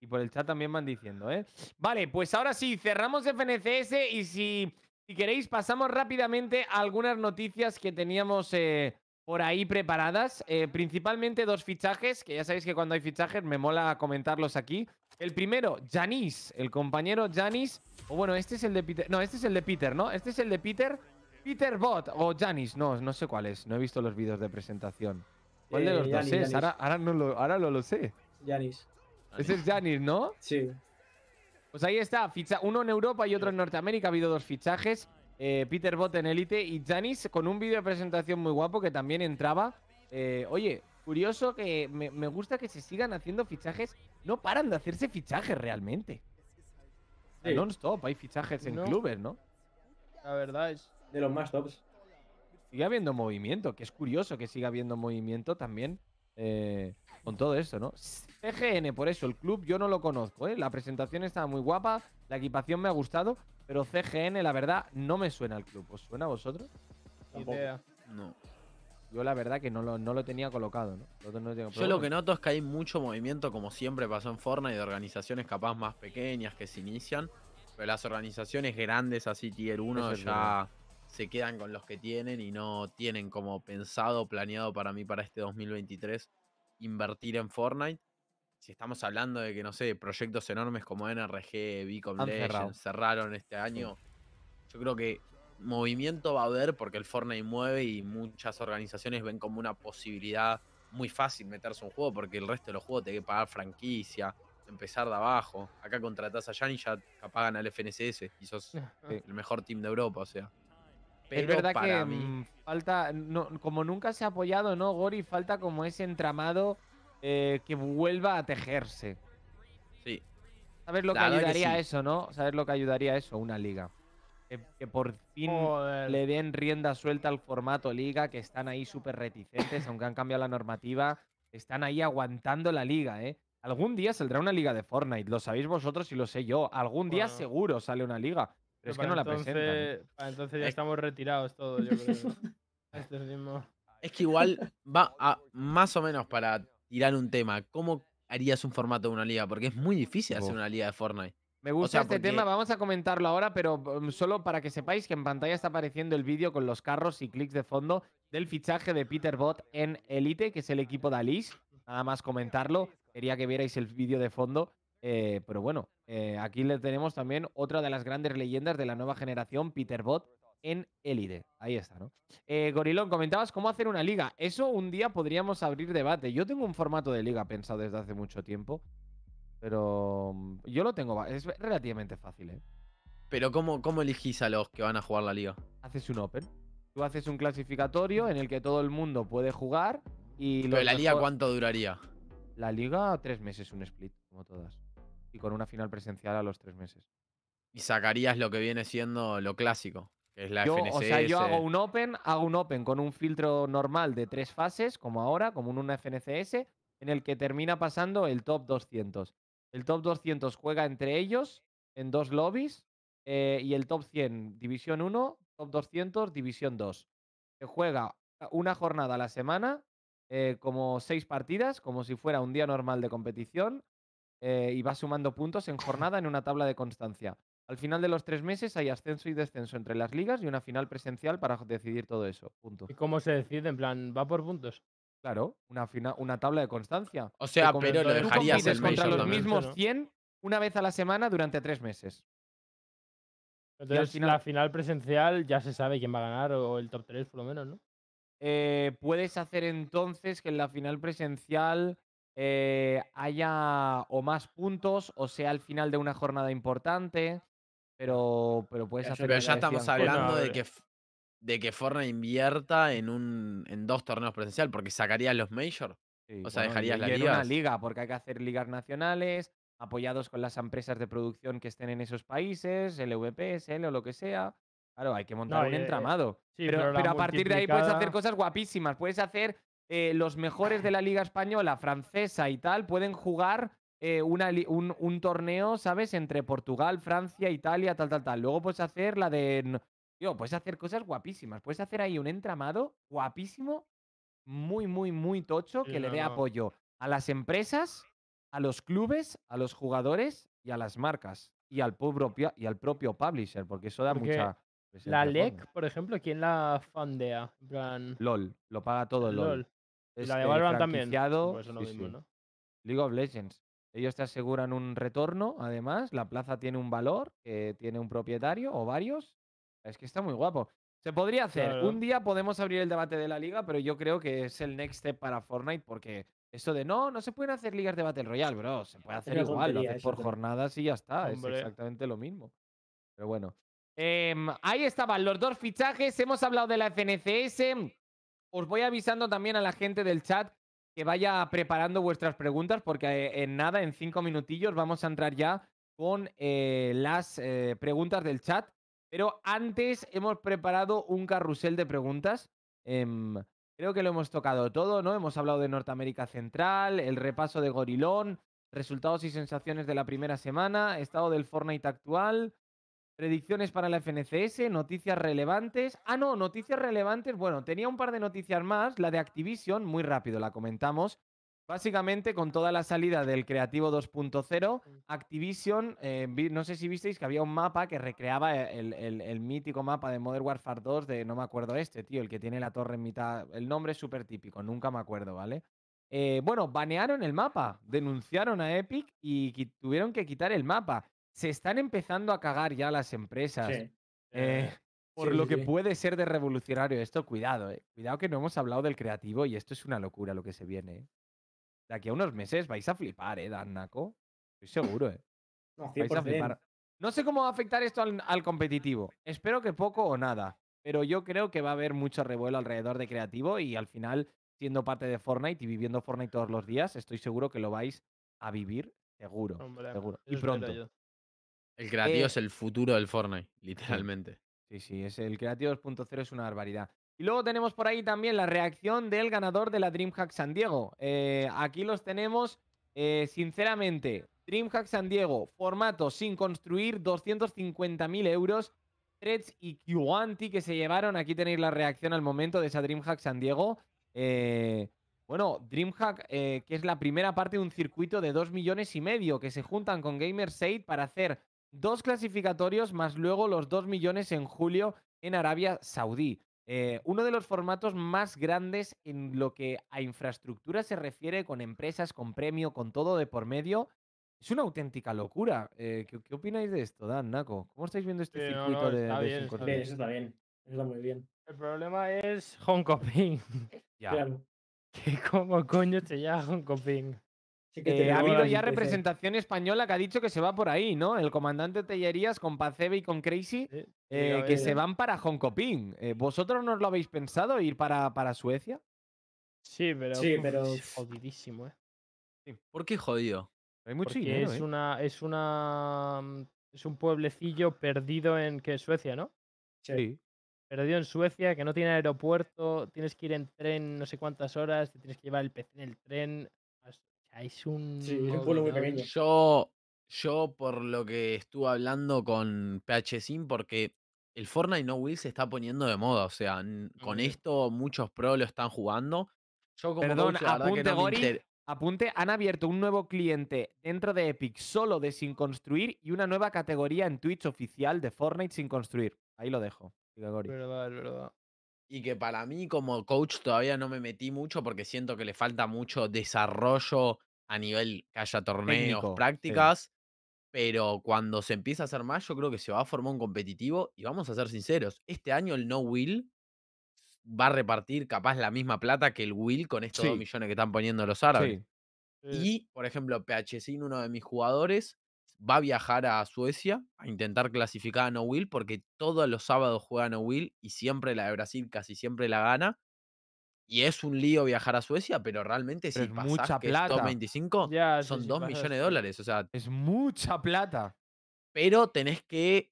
Y por el chat también van diciendo, ¿eh? Vale, pues ahora sí, cerramos FNCS y si, si queréis pasamos rápidamente a algunas noticias que teníamos eh, por ahí preparadas. Eh, principalmente dos fichajes, que ya sabéis que cuando hay fichajes me mola comentarlos aquí. El primero, Janis, el compañero Janis. O bueno, este es el de Peter. No, este es el de Peter, ¿no? Este es el de Peter. Peter Bot o Janis. No, no sé cuál es. No he visto los vídeos de presentación. ¿Cuál de eh, los dos es? Ahora, no lo, lo sé. Janis. Ese es Janis, ¿no? Sí. Pues ahí está, uno en Europa y otro en Norteamérica. Ha habido dos fichajes. Eh, Peter Bot en élite y Janis con un vídeo de presentación muy guapo que también entraba. Eh, oye, curioso que me, gusta que se sigan haciendo fichajes. No paran de hacerse fichajes realmente. Non-stop hay fichajes en clubes, ¿no? La verdad es de los más tops. Sigue habiendo movimiento, que es curioso que siga habiendo movimiento también eh, con todo eso, ¿no? CGN, por eso, el club yo no lo conozco, ¿eh? La presentación estaba muy guapa, la equipación me ha gustado, pero CGN, la verdad, no me suena al club. ¿Os suena a vosotros? No. Yo la verdad que no lo, tenía colocado, ¿no? Lo Yo lo que noto es que hay mucho movimiento, como siempre pasó en Fortnite, de organizaciones capaz más pequeñas que se inician. Pero las organizaciones grandes, así tier 1, ya se quedan con los que tienen y no tienen como pensado, planeado para mí para este 2023 invertir en Fortnite si estamos hablando de que, no sé, proyectos enormes como NRG, Beacon Legends, cerraron este año, yo creo que movimiento va a haber porque el Fortnite mueve y muchas organizaciones ven como una posibilidad muy fácil meterse un juego porque el resto de los juegos te que pagar franquicia, empezar de abajo. Acá contratás a Jan y ya apagan al FNSS y sos el mejor team de Europa, o sea. Pero es verdad que mm, falta, como nunca se ha apoyado, ¿no, Gori? Falta como ese entramado eh, que vuelva a tejerse. Sí. ¿Sabes lo que ayudaría a eso, no? Saber lo que ayudaría eso? Una liga. Que, por fin le den rienda suelta al formato liga, que están ahí súper reticentes, aunque han cambiado la normativa. Están ahí aguantando la liga, ¿eh? Algún día saldrá una liga de Fortnite, lo sabéis vosotros y lo sé yo. Algún día seguro sale una liga. Pero, es que no la presentan. entonces ya estamos retirados todos, yo creo. Este es que igual va más o menos para irán un tema, ¿cómo harías un formato de una liga? Porque es muy difícil hacer una liga de Fortnite. Me gusta este tema, vamos a comentarlo ahora, pero mm, solo para que sepáis que en pantalla está apareciendo el vídeo con los carros y clics de fondo del fichaje de Peter en Elite, que es el equipo de Alice. Nada más comentarlo, quería que vierais el vídeo de fondo. Eh, pero bueno, eh, aquí le tenemos también otra de las grandes leyendas de la nueva generación, Peter Bot, en élite. Ahí está, ¿no? Eh, Gorilón, comentabas cómo hacer una liga. Eso un día podríamos abrir debate. Yo tengo un formato de liga pensado desde hace mucho tiempo, pero mm, yo lo tengo. Es relativamente fácil, ¿eh? Pero ¿cómo, cómo elegís a los que van a jugar la liga? Haces un Open. Tú haces un clasificatorio en el que todo el mundo puede jugar y... ¿Pero la liga cuánto duraría? La liga tres meses, un split, como todas. Y con una final presencial a los tres meses. Y sacarías lo que viene siendo lo clásico yo, O sea, yo hago un open, hago un open con un filtro normal de tres fases, como ahora, como en una FNCS, en el que termina pasando el top 200. El top 200 juega entre ellos en dos lobbies eh, y el top 100, división 1, top 200, división 2. Se juega una jornada a la semana, eh, como seis partidas, como si fuera un día normal de competición, eh, y va sumando puntos en jornada en una tabla de constancia. Al final de los tres meses hay ascenso y descenso entre las ligas y una final presencial para decidir todo eso. Punto. ¿Y cómo se decide? En plan, ¿va por puntos? Claro, una, una tabla de constancia. O sea, pero lo dejarías el contra los mismos 100 una vez a la semana durante tres meses. Entonces, la final presencial ya se sabe quién va a ganar o el top 3 por lo menos, ¿no? Eh, puedes hacer entonces que en la final presencial eh, haya o más puntos o sea al final de una jornada importante. Pero, puedes hacer. Pero ya estamos hablando eh de que, de invierta en, un, en dos torneos presencial, porque sacarías los majors. o sea, dejaría dejarías la liga. porque hay que hacer ligas nacionales, apoyados con las empresas de producción que estén en esos países, el VPSL o lo que sea. Claro, hay que montar un eh, entramado. pero, a partir de ahí puedes hacer cosas guapísimas. Puedes hacer eh, los mejores de la liga española, francesa y tal, pueden jugar eh, un, torneo, ¿sabes? Entre Portugal, Francia, Italia, tal, tal, tal. Luego puedes hacer la de... puedes hacer cosas guapísimas. Puedes hacer ahí un entramado guapísimo, muy, muy, muy tocho, que le dé apoyo a las empresas, a los clubes, a los jugadores y a las marcas. Y al propio, y al propio publisher, porque eso da mucha... La LEC, por ejemplo, ¿quién la fandea? LOL, lo paga todo LOL. la de Valorant también. Pues League of Legends. Ellos te aseguran un retorno, además, la plaza tiene un valor, que eh, tiene un propietario o varios. Es que está muy guapo. Se podría hacer. Un día podemos abrir el debate de la liga, pero yo creo que es el next step para Fortnite porque eso de no, no se pueden hacer ligas de Battle Royale, bro. Se puede hacer igual, lo haces por jornadas y ya está. Es exactamente lo mismo. Pero bueno. Em, ahí estaban los dos fichajes. Hemos hablado de la FNCS. Os voy avisando también a la gente del chat que vaya preparando vuestras preguntas porque eh, en nada, en cinco minutillos, vamos a entrar ya con eh, las eh, preguntas del chat. Pero antes hemos preparado un carrusel de preguntas. Em, creo que lo hemos tocado todo, ¿no? Hemos hablado de Norteamérica Central, el repaso de Gorilón, resultados y sensaciones de la primera semana, estado del Fortnite actual, Predicciones para la FNCS, noticias relevantes. Ah, no, noticias relevantes. Bueno, tenía un par de noticias más. La de Activision, muy rápido la comentamos. Básicamente, con toda la salida del Creativo 2.0, Activision, eh, no sé si visteis que había un mapa que recreaba el, mítico mapa de Modern Warfare 2 de, no me acuerdo este, tío, el que tiene la torre en mitad. El nombre es súper típico, nunca me acuerdo, ¿vale? Eh, bueno, banearon el mapa, denunciaron a Epic y tuvieron que quitar el mapa se están empezando a cagar ya las empresas. Eh, eh, por lo que puede ser de revolucionario esto, cuidado, eh. Cuidado que no hemos hablado del creativo y esto es una locura lo que se viene. Eh. De aquí a unos meses vais a flipar, ¿eh, Dan Naco? Estoy seguro, ¿eh? No, sé cómo va a afectar esto al, competitivo. Espero que poco o nada. Pero yo creo que va a haber mucho revuelo alrededor de creativo y al final, siendo parte de Fortnite y viviendo Fortnite todos los días, estoy seguro que lo vais a vivir seguro. seguro. Y pronto. El Creativo eh es el futuro del Fortnite, literalmente. Sí, sí, es el Creativo 2.0 es una barbaridad. Y luego tenemos por ahí también la reacción del ganador de la DreamHack San Diego. Eh, aquí los tenemos, eh, sinceramente, DreamHack San Diego, formato sin construir, 250.000 euros. Threads y Qanti que se llevaron. Aquí tenéis la reacción al momento de esa DreamHack San Diego. bueno, DreamHack, que es la primera parte de un circuito de 2 millones y medio, que se juntan con gamer para hacer dos clasificatorios más luego los dos millones en julio en Arabia Saudí. Eh, uno de los formatos más grandes en lo que a infraestructura se refiere, con empresas, con premio, con todo de por medio. Es una auténtica locura. Eh, ¿qué, opináis de esto, Dan, Naco? ¿Cómo estáis viendo este circuito de, está bien, está bien, Eso está muy bien. El problema es Hong Kong. ya. como coño se llama Hong Kong. Eh, ha habido ya representación española que ha dicho que se va por ahí, ¿no? El comandante Tellerías con Pacebe y con Crazy, eh, que se van para Hong eh, ¿Vosotros no lo habéis pensado ir para, para Suecia? Sí, pero, sí, jodidísimo, ¿eh? ¿Por qué jodido? Hay mucho Porque es una es una es un pueblecillo perdido en que Suecia, ¿no? Sí. Perdido en Suecia, que no tiene aeropuerto, tienes que ir en tren no sé cuántas horas, te tienes que llevar el PC en el tren, es un, Yo, yo, por lo que estuve hablando con PHSIM, porque el Fortnite No Will se está poniendo de moda. O sea, con esto muchos pros lo están jugando. Yo como Perdón, apunte, apunte, han abierto un nuevo cliente dentro de Epic solo de Sin Construir y una nueva categoría en Twitch oficial de Fortnite Sin Construir. Ahí lo dejo. Y que para mí como coach todavía no me metí mucho porque siento que le falta mucho desarrollo a nivel que haya torneos, prácticas, pero cuando se empieza a hacer más, yo creo que se va a formar un competitivo y vamos a ser sinceros, este año el no will va a repartir capaz la misma plata que el will con estos 2 millones que están poniendo los árabes. Y, por ejemplo, PHC, uno de mis jugadores, va a viajar a Suecia a intentar clasificar a No Will porque todos los sábados juega No Will y siempre la de Brasil casi siempre la gana y es un lío viajar a Suecia, pero realmente si es mucha que plata. top 25 son dos 2 millones de dólares. O sea, es mucha plata. Pero tenés que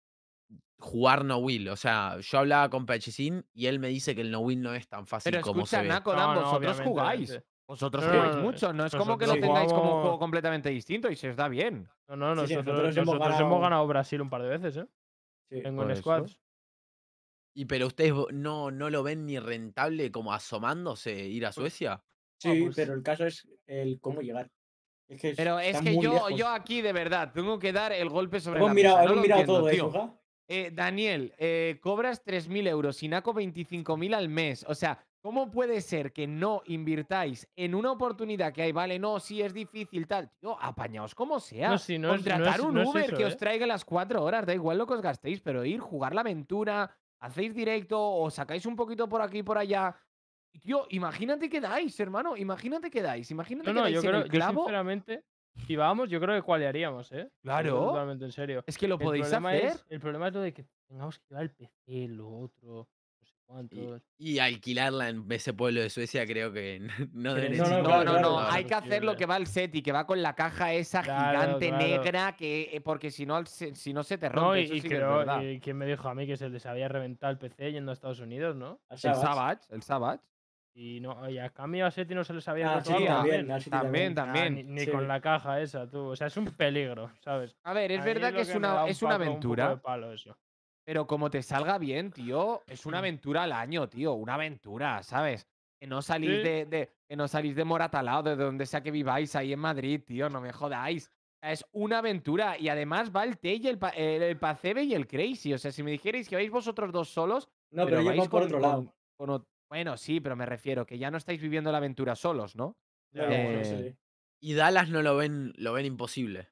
jugar no will. O sea, yo hablaba con Pachicín y él me dice que el no will no es tan fácil como escucha, se ve. vosotros jugáis. Vosotros jugáis mucho, no es como que lo tengáis como un juego completamente distinto y se os da bien. No, no, nosotros, nosotros, hemos, ganado... Brasil un par de veces, ¿eh? Sí, en un squad. Y pero ustedes no, no lo ven ni rentable como asomándose ir a Suecia. Sí, pero el caso es el cómo llegar. pero es que yo, yo aquí de verdad tengo que dar el golpe sobre la mirado todo eh, Daniel, eh, cobras 3.000 euros, Inaco 25.000 al mes. O sea, ¿cómo puede ser que no invirtáis en una oportunidad que hay? Vale, no, sí es difícil, tal. Tío, apañaos como sea. No, no Contratar un Uber que os ¿eh? traiga las cuatro horas, da igual lo que os gastéis, pero ir, jugar la aventura, hacéis directo o sacáis un poquito por aquí y por allá. Tío, imagínate que dais, hermano. Imagínate que dais. Imagínate no, no, que dais yo creo, el clavo. sinceramente, si vamos, yo creo que cualearíamos, ¿eh? Claro. Totalmente en serio. Es que lo podéis hacer. el problema es lo de que tengamos que llevar el PC, lo otro. Y, alquilarla en ese pueblo de Suecia creo que no No, no, no, no, hay que hacer lo que va al SETI, que va con la caja esa gigante negra, que eh, porque si no, si no se te rompe. eso quién me dijo a mí que se les había reventado el PC yendo a Estados Unidos, ¿no? El Savage, pues el Y, no, a cambio a SETI no se les había ah, también, también, ah, ni, con la caja esa, tú. O sea, es un peligro, ¿sabes? A ver, es verdad que, es, una, es una aventura. palo pero como te salga bien, tío, es una mm. aventura al año, tío. Una aventura, ¿sabes? Que no salís de, que no salís de Moratalao, de donde sea que viváis ahí en Madrid, tío. No me jodáis. Es una aventura. Y además va el Tell, el, el, Pacebe y el Crazy. O sea, si me dijerais que vais vosotros dos solos. No, pero, vais por otro lado. bueno, sí, pero me refiero que ya no estáis viviendo la aventura solos, ¿no? Eh, y Dallas no lo ven, lo ven imposible.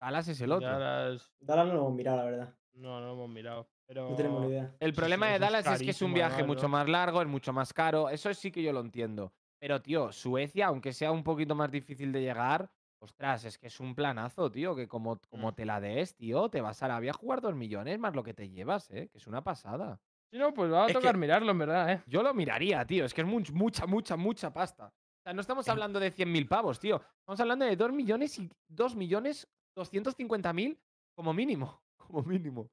Dallas es el otro. Dallas, no lo mira, la verdad. No, no hemos mirado. Pero no tenemos ni idea. El problema de Dallas es, que es un viaje mucho más largo, es mucho más caro. Eso sí que yo lo entiendo. Pero, tío, Suecia, aunque sea un poquito más difícil de llegar, ostras, es que es un planazo, tío, que como, como mm. te la des, tío, te vas a Arabia a jugar dos millones más lo que te llevas, ¿eh? Que es una pasada. Sí, no, pues va a tocar mirarlo, en verdad, ¿eh? Yo lo miraría, tío. Es que es mucha, mucha, mucha pasta. O sea, no estamos hablando de 100.000 pavos, tío. Estamos hablando de 2 millones y 2 millones 250.000 como mínimo como mínimo.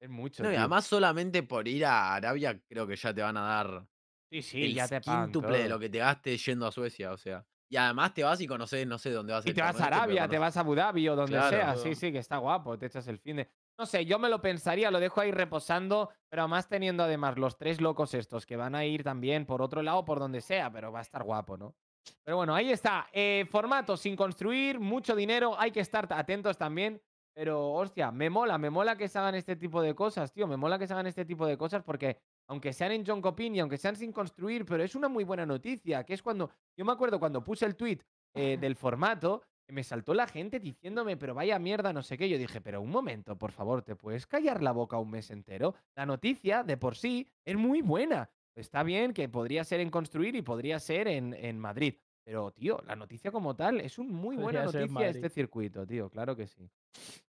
Es mucho. No, y además solamente por ir a Arabia creo que ya te van a dar sí, sí, ya te quíntuple lo que te gastes yendo a Suecia, o sea. Y además te vas y conoces, no sé dónde vas. Y te vas a Arabia, te vas a Abu Dhabi o donde sea. Sí, sí, que está guapo, te echas el fin de... No sé, yo me lo pensaría, lo dejo ahí reposando, pero además teniendo además los tres locos estos que van a ir también por otro lado, por donde sea, pero va a estar guapo, ¿no? Pero bueno, ahí está. Eh, formato sin construir, mucho dinero, hay que estar atentos también pero, hostia, me mola, me mola que se hagan este tipo de cosas, tío. Me mola que se hagan este tipo de cosas porque, aunque sean en John Copini, y aunque sean sin construir, pero es una muy buena noticia, que es cuando. Yo me acuerdo cuando puse el tweet eh, del formato, me saltó la gente diciéndome, pero vaya mierda, no sé qué. Yo dije, pero un momento, por favor, ¿te puedes callar la boca un mes entero? La noticia, de por sí, es muy buena. Está bien que podría ser en construir y podría ser en, en Madrid. Pero, tío, la noticia como tal es una muy buena noticia este circuito, tío, claro que sí.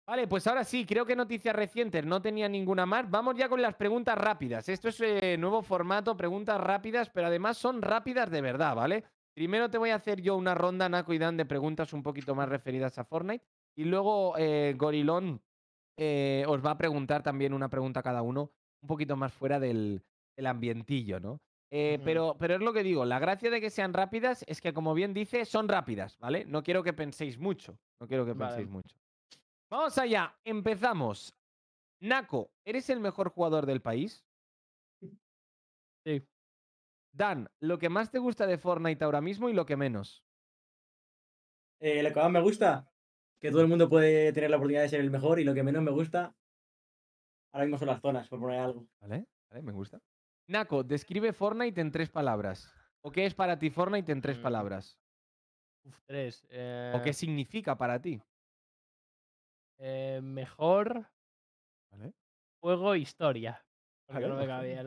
Vale, pues ahora sí, creo que noticias recientes, no tenía ninguna más. Vamos ya con las preguntas rápidas. Esto es eh, nuevo formato, preguntas rápidas, pero además son rápidas de verdad, ¿vale? Primero te voy a hacer yo una ronda, Naco y Dan, de preguntas un poquito más referidas a Fortnite. Y luego eh, Gorilón eh, os va a preguntar también una pregunta cada uno, un poquito más fuera del, del ambientillo, ¿no? Eh, pero, pero es lo que digo, la gracia de que sean rápidas es que, como bien dice, son rápidas, ¿vale? No quiero que penséis mucho, no quiero que penséis mucho. Vamos allá, empezamos. Naco, ¿eres el mejor jugador del país? Sí. Dan, ¿lo que más te gusta de Fortnite ahora mismo y lo que menos? Eh, lo que más me gusta, que todo el mundo puede tener la oportunidad de ser el mejor y lo que menos me gusta, ahora mismo son las zonas, por poner algo. Vale, vale, me gusta. Naco, describe Fortnite en tres palabras. ¿O qué es para ti Fortnite en tres mm. palabras? tres. ¿O qué eh significa para ti? Eh, mejor. Juego historia. Porque no me cabía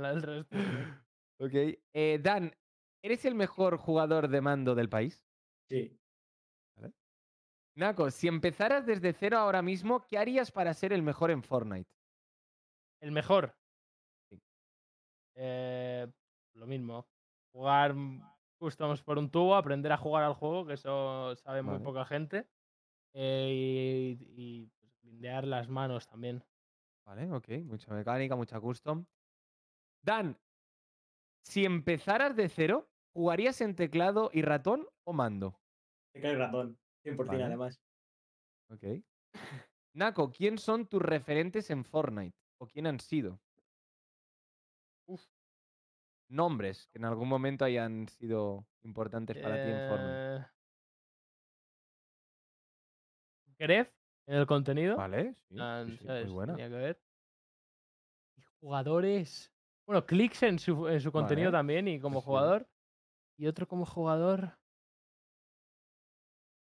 ¿eh? Dan, ¿eres el mejor jugador de mando del país? Sí. Naco, si empezaras desde cero ahora mismo, ¿qué harías para ser el mejor en Fortnite? El mejor. Eh, lo mismo. Jugar customs mm, por un tubo, aprender a jugar al juego, que eso sabe muy poca gente. Eh, y, pues, blindear las manos también. Vale, ok. Mucha mecánica, mucha custom. Dan, si empezaras de cero, ¿jugarías en teclado y ratón o mando? Teclado y ratón, 100% además. Ok. Nako ¿quién son tus referentes en Fortnite? ¿O quién han sido? nombres que en algún momento hayan sido importantes para ti en forma. Eh, Gref en el contenido. Vale, sí, Y jugadores. Bueno, clics en su, en su contenido también y como jugador. Y otro como jugador.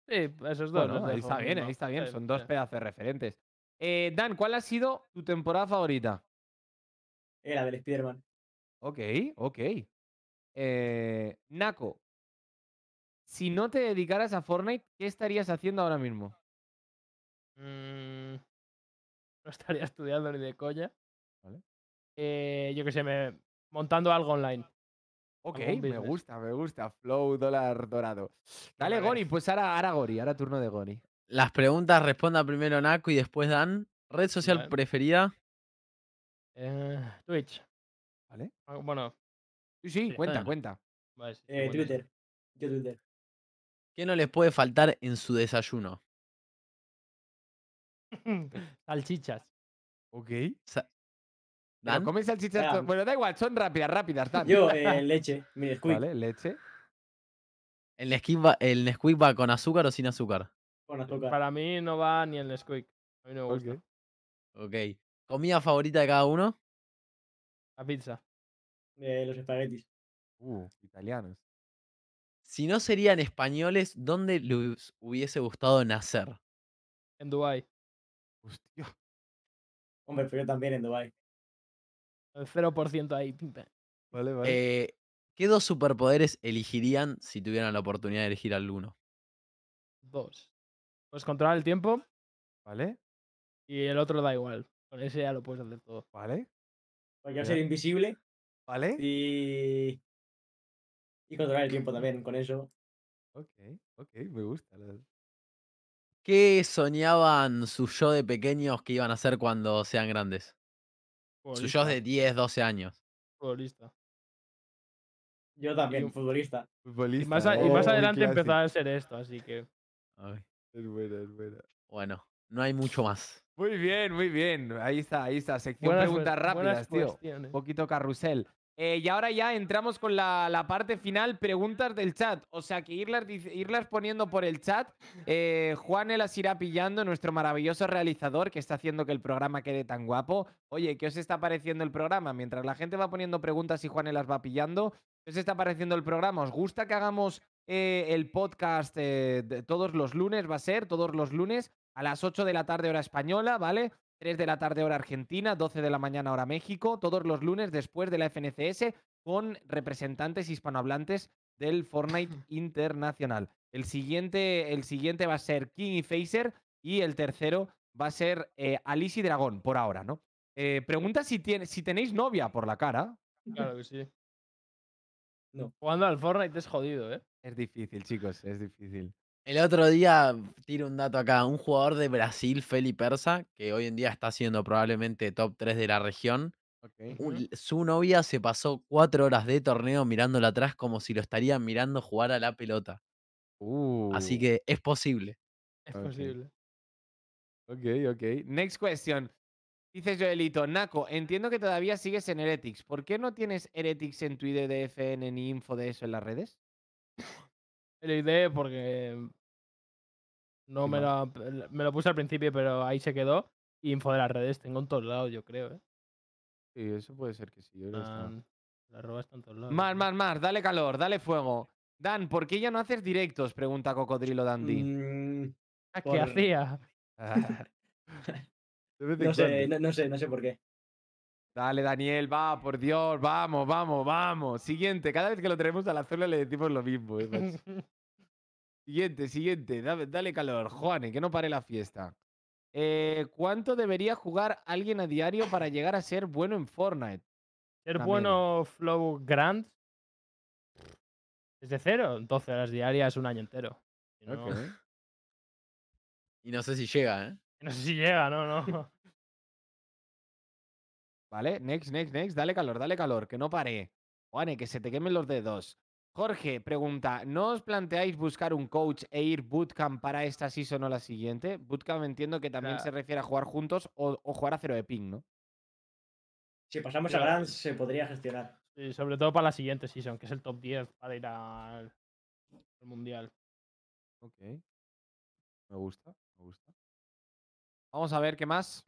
Sí, esos dos. ahí está bien, ahí está bien. Son dos pedazos referentes. Eh, Dan, ¿cuál ha sido tu temporada favorita? Era eh, del Spiderman Ok, ok. Eh, Naco, si no te dedicaras a Fortnite, ¿qué estarías haciendo ahora mismo? Mm, no estaría estudiando ni de coña. Eh, yo qué sé, me, montando algo online. Ok, me gusta, me gusta. Flow dólar dorado. Dale, Gori, pues ahora, ahora Gori, ahora turno de Gori. Las preguntas responda primero Naco y después Dan. ¿Red social preferida? Eh, Twitch. ¿Vale? Ah, bueno, Sí, sí, cuenta, cuenta. Eh, Twitter. Twitter. ¿Qué no les puede faltar en su desayuno? Salchichas. Ok. Sa- comen salchichas. Bueno, da igual, son rápidas, rápidas. Yo, eh, leche, mi Vale, leche. ¿El Nesquik, va, ¿El Nesquik va con azúcar o sin azúcar? con eh, azúcar. Para mí no va ni el Nesquik. A mí no me gusta. Ok. ¿Comida favorita de cada uno? La pizza. De eh, los espaguetis. Uh, italianos. Si no serían españoles, ¿dónde les hubiese gustado nacer? En Dubái. Hostia. Hombre, pero yo también en Dubái. El 0% ahí. Vale, vale. Eh, ¿Qué dos superpoderes elegirían si tuvieran la oportunidad de elegir alguno? Dos. Pues controlar el tiempo. Vale. Y el otro da igual. Con ese ya lo puedes hacer todo. Vale. Porque a ser invisible. ¿Vale? Y. Y controlar el tiempo también con eso. Ok, ok, me gusta. ¿Qué soñaban su yo de pequeños que iban a hacer cuando sean grandes? Su yo de 10, 12 años. Futbolista. Yo también, un... futbolista. futbolista. Y más, oh, adelante empezaba a ser esto, así que. Es buena, es buena. Bueno, no hay mucho más. Muy bien, muy bien. Ahí está, ahí está. Sección preguntas rápidas, tío. Un poquito carrusel. Eh, y ahora ya entramos con la, parte final, preguntas del chat. O sea que irlas, irlas poniendo por el chat. Eh, Juan las irá pillando, nuestro maravilloso realizador que está haciendo que el programa quede tan guapo. Oye, ¿qué os está pareciendo el programa? Mientras la gente va poniendo preguntas y Juan las va pillando, ¿qué os está pareciendo el programa? ¿Os gusta que hagamos eh, el podcast eh, todos los lunes? Va a ser todos los lunes a las 8 de la tarde hora española, ¿vale? 3 de la tarde hora argentina, 12 de la mañana hora México, todos los lunes después de la FNCS con representantes hispanohablantes del Fortnite Internacional. El siguiente, el siguiente va a ser King y Facer y el tercero va a ser eh, Alice y Dragón, por ahora, ¿no? Eh, pregunta si, tiene, si tenéis novia por la cara. Claro que sí. No. Jugando al Fortnite es jodido, ¿eh? Es difícil, chicos, es difícil. El otro día mm, tiro un dato acá. Un jugador de Brasil, Felipe Persa, que hoy en día está siendo probablemente top 3 de la región. su novia se pasó cuatro horas de torneo mirándolo atrás como si lo estarían mirando jugar a la pelota. Así uh. que es posible. Es posible. Ok, ok. Next question. Dice Joelito, Naco, entiendo que todavía sigues en Heretics. ¿Por qué no tienes Heretics en Twitter de FN ni info de eso en las redes? la idea porque no me lo, me lo puse al principio, pero ahí se quedó. info de las redes tengo en todos lados, yo creo, ¿eh? Sí, eso puede ser que sí. la robas en todos lados. Mar, Mar, Mar, dale calor, dale fuego. Dan, ¿por qué ya no haces directos? Pregunta Cocodrilo Dandy. Mm, ah, ¿Qué hacía? Ah. no, sé, no, sé, no sé por qué. Dale, Daniel, va, por Dios, vamos, vamos, vamos. Siguiente, cada vez que lo tenemos a la zona le decimos lo mismo. ¿eh? Pues. Siguiente, siguiente. Dale, calor, Juan, que no pare la fiesta. Eh, ¿Cuánto debería jugar alguien a diario para llegar a ser bueno en Fortnite? Ser bueno Flow Grand. de cero, 12 horas diarias, un año entero. Y no sé si llega, ¿eh? No sé si llega, no, no. Vale, next, next, next. Dale calor, dale calor, que no pare. Juane, que se te quemen los dedos. Jorge pregunta, ¿no os planteáis buscar un coach e ir bootcamp para esta season o la siguiente? Bootcamp entiendo que también se refiere a jugar juntos o, jugar a cero de ping, ¿no? Si pasamos a Grand se podría gestionar. sobre todo para la siguiente season, que es el top 10 para ir al, Mundial. Ok. Me gusta, me gusta. Vamos a ver qué más.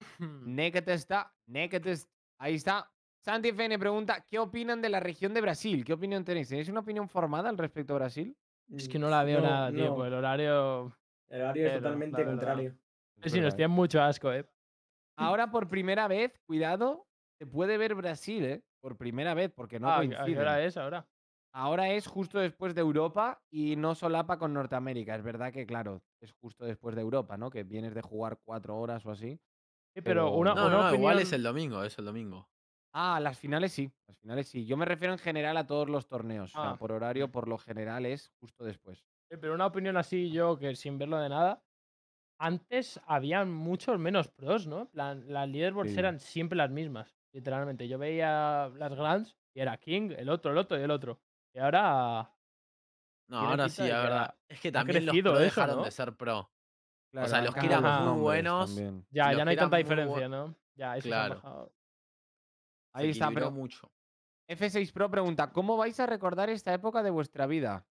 Naked está, Naked está. Ahí está, Santi FN pregunta, ¿qué opinan de la región de Brasil? ¿Qué opinión tenéis? ¿Tenéis una opinión formada al respecto a Brasil? Es que no la veo mm, nada, tío, el horario... El horario es totalmente contrario. Sí, nos tienen mucho asco, ¿eh? Ahora por primera vez, cuidado, se puede ver Brasil, ¿eh? Por primera vez, porque no ah, coincide. Ahora es ahora? Ahora es justo después de Europa y no solapa con Norteamérica. Es verdad que, claro, es justo después de Europa, ¿no? Que vienes de jugar cuatro horas o así. pero, una, no, no, igual es el domingo, es el domingo. Ah, las finales sí, las finales sí. Yo me refiero en general a todos los torneos. Ah. por horario, por lo general, es justo después. pero una opinión así, yo que sin verlo de nada, antes habían muchos menos pros, ¿no? las leaderboards eran siempre las mismas, literalmente. Yo veía las grands y era King, el otro, el otro y el otro. Y ahora. No, ahora sí, la verdad. Es que también los dejaron de ser pro. o sea, los que eran muy buenos. Ya, ya no hay tanta diferencia, ¿no? Ya, eso claro. Ahí está, pero mucho. F6 Pro pregunta, ¿cómo vais a recordar esta época de vuestra vida?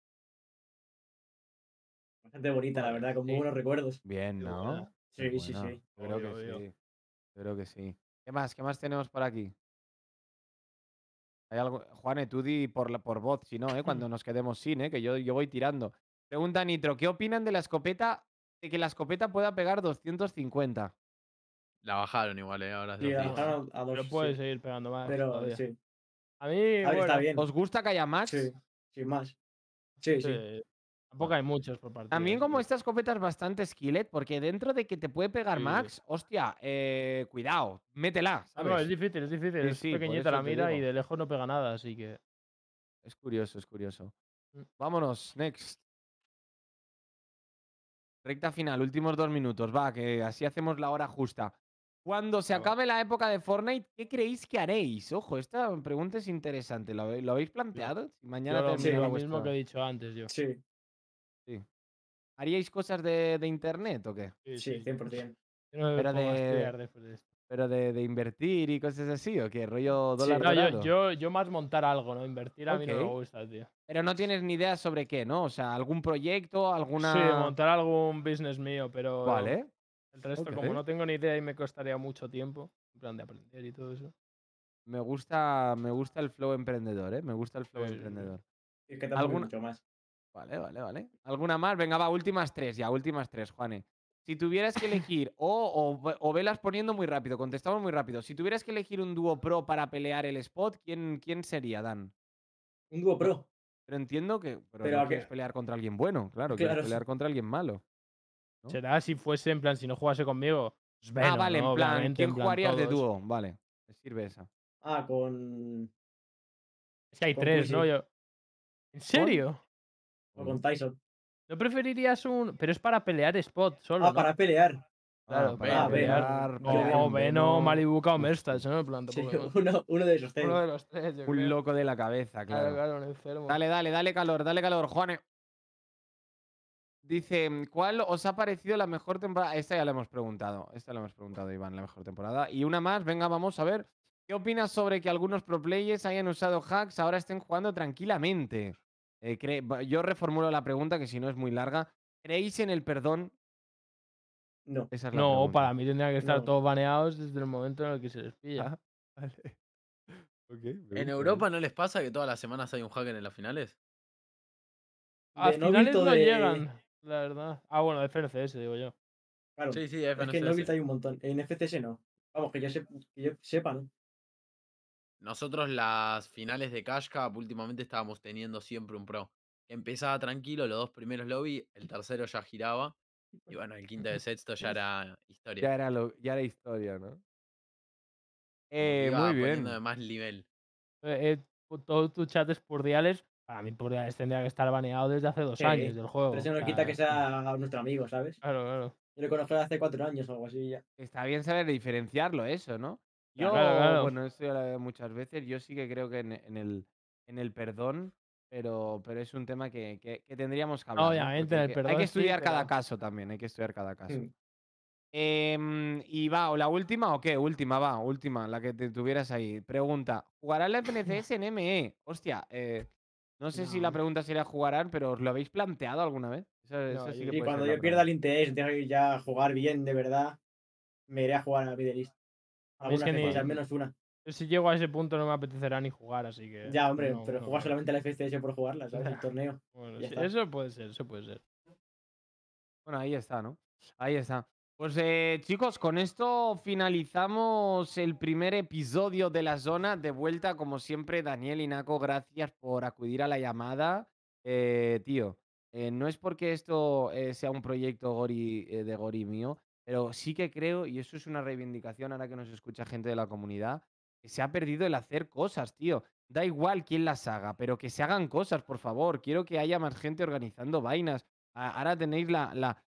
Bastante bonita, la verdad, con muy buenos recuerdos. Bien, ¿no? Sí, sí, sí. Creo que sí. Creo que sí. ¿Qué más? ¿Qué más tenemos por aquí? Hay algo... Juane, tú por, por voz, si no, ¿eh? cuando nos quedemos sin, ¿eh? que yo, yo voy tirando. Pregunta Nitro, ¿qué opinan de la escopeta, de que la escopeta pueda pegar 250? La bajaron igual, ¿eh? Ahora sí, Pero puede seguir pegando más. Pero sí. A mí, bueno, ¿os gusta que haya más? Sí, sí más. Sí, sí, Tampoco hay muchos por parte. También como esta escopeta es bastante skillet, porque dentro de que te puede pegar Max, hostia, eh, cuidado, métela. No, es difícil, es difícil. es pequeñita la mira y de lejos no pega nada, así que... Es curioso, es curioso. Mm. Vámonos, next. Recta final, últimos dos minutos, va, que así hacemos la hora justa. Cuando se acabe la época de Fortnite, ¿qué creéis que haréis? Ojo, esta pregunta es interesante. ¿Lo, habéis planteado? mañana lo, sí, lo mismo que he dicho antes yo. Sí. ¿Haríais cosas de, internet o qué? Sí, 100%. pero, de, de de, invertir y cosas así, ¿o qué? ¿Rollo dólar yo, yo, más montar algo, ¿no? Invertir a mí no me gusta, tío. Pero no tienes ni idea sobre qué, ¿no? O sea, algún proyecto, alguna... Sí, montar algún business mío, pero... Vale. El resto, como no tengo ni idea y me costaría mucho tiempo, en plan de aprender y todo eso. Me gusta, me gusta el flow emprendedor, ¿eh? Me gusta el flow emprendedor. Es que ¿Alguna... mucho más. Vale, vale, vale. ¿Alguna más? Venga, va, últimas tres, ya, últimas tres, Juane. Si tuvieras que elegir, o, o, velas poniendo muy rápido, contestamos muy rápido. Si tuvieras que elegir un dúo pro para pelear el spot, ¿quién, quién sería, Dan? Un dúo pro. Pero entiendo que. Pero, quieres pelear contra alguien bueno, claro, quieres pelear contra alguien malo. Será si fuese en plan, si no jugase conmigo. Pues ah, vale, en plan, ¿quién en jugarías de dúo? Vale, me sirve esa. Ah, con. Es que hay tres, ¿no? Yo... ¿En serio? O con Tyson. ¿No preferirías un.? Pero es para pelear spot solo. Ah, para pelear. Claro, ah, para pelear. O Veno, Malibuca o Mestas, ¿no? plan, sí, uno, uno, de esos tres. Uno de los tres. un loco de la cabeza, claro. Claro, claro, enfermo. Dale, dale, dale calor, dale calor, Juane. Dice, mm, ¿cuál os ha parecido la mejor temporada? Esta ya la hemos preguntado. Esta la hemos preguntado, Iván, la mejor temporada. Y una más, venga, vamos a ver. ¿Qué opinas sobre que algunos pro players hayan usado hacks, ahora estén jugando tranquilamente? Eh, yo reformulo la pregunta, que si no es muy larga. ¿Creéis en el perdón? No. no, para mí tendría que estar todos baneados desde el momento en el que se les pilla. Ah, ¿En Europa no les pasa que todas las semanas hay un hack en las finales? A finales no, llegan. Eh, la verdad. Ah, bueno, FNCS, digo yo. Claro, sí, sí, FNCS. Es que en está hay un montón. En FCS no. Vamos, que ya sepan. Nosotros las finales de Cash últimamente estábamos teniendo siempre un pro. Empezaba tranquilo los dos primeros lobby, el tercero ya giraba. Y pues. bueno, el quinto y sexto ya era historia. Ya era, lo, ya era historia, ¿no? Eh, muy bien. de más nivel. Eh, eh, todos tus chats cordiales. A mí por tendría que estar baneado desde hace dos años del juego. Pero eso no quita que sea nuestro amigo, ¿sabes? Claro, claro. Yo lo conozco hace cuatro años o algo así ya. Está bien saber diferenciarlo, eso, ¿no? Yo, bueno, esto ya lo muchas veces. Yo sí que creo que en, el, en el perdón, pero, pero es un tema que, tendríamos que hablar. Obviamente, el perdón. Hay que estudiar cada caso también, hay que estudiar cada caso. Em, y va, ¿o la última o qué? Última, va, última, la que te tuvieras ahí. Pregunta: ¿jugará la FNCS en ME? Hostia, eh, no sé si la pregunta sería jugarán, pero ¿os lo habéis planteado alguna vez? y cuando yo pierda el interés, tengo que ya jugar bien, de verdad, me iré a jugar a la Es al menos una. Si llego a ese punto no me apetecerá ni jugar, así que. Ya, hombre, pero jugar solamente la FSTS por jugarla, ¿sabes? El torneo. eso puede ser, eso puede ser. Bueno, ahí está, ¿no? Ahí está. Pues eh, chicos, con esto finalizamos el primer episodio de La Zona. De vuelta, como siempre, Daniel y Naco, gracias por acudir a la llamada. Eh, tío, eh, no es porque esto eh, sea un proyecto eh, de Gori mío, pero sí que creo, y eso es una reivindicación ahora que nos escucha gente de la comunidad, que se ha perdido el hacer cosas, tío. Da igual quién las haga, pero que se hagan cosas, por favor. Quiero que haya más gente organizando vainas. Ahora tenéis la,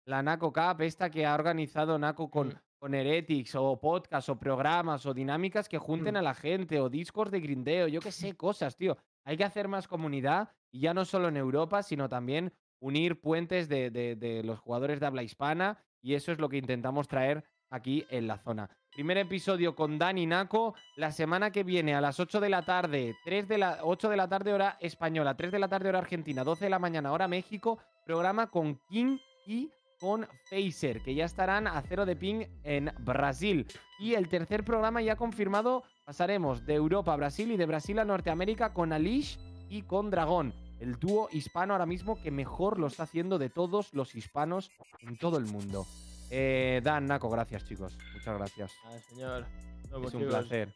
la Naco Cup, esta que ha organizado Naco con, mm. con Heretics, o podcasts, o programas, o dinámicas que junten mm. a la gente, o Discord de grindeo, yo qué sé, cosas, tío. Hay que hacer más comunidad, y ya no solo en Europa, sino también unir puentes de, los jugadores de habla hispana, y eso es lo que intentamos traer aquí en la zona. Primer episodio con Dani Naco. La semana que viene a las 8 de la tarde, 3 de la, 8 de la tarde hora española, 3 de la tarde hora argentina, 12 de la mañana hora México, programa con King y con Phaser, que ya estarán a cero de ping en Brasil. Y el tercer programa ya confirmado, pasaremos de Europa a Brasil y de Brasil a Norteamérica con Alish y con Dragón. El dúo hispano ahora mismo que mejor lo está haciendo de todos los hispanos en todo el mundo. Eh, Dan, Naco, gracias chicos. Muchas gracias. es un placer.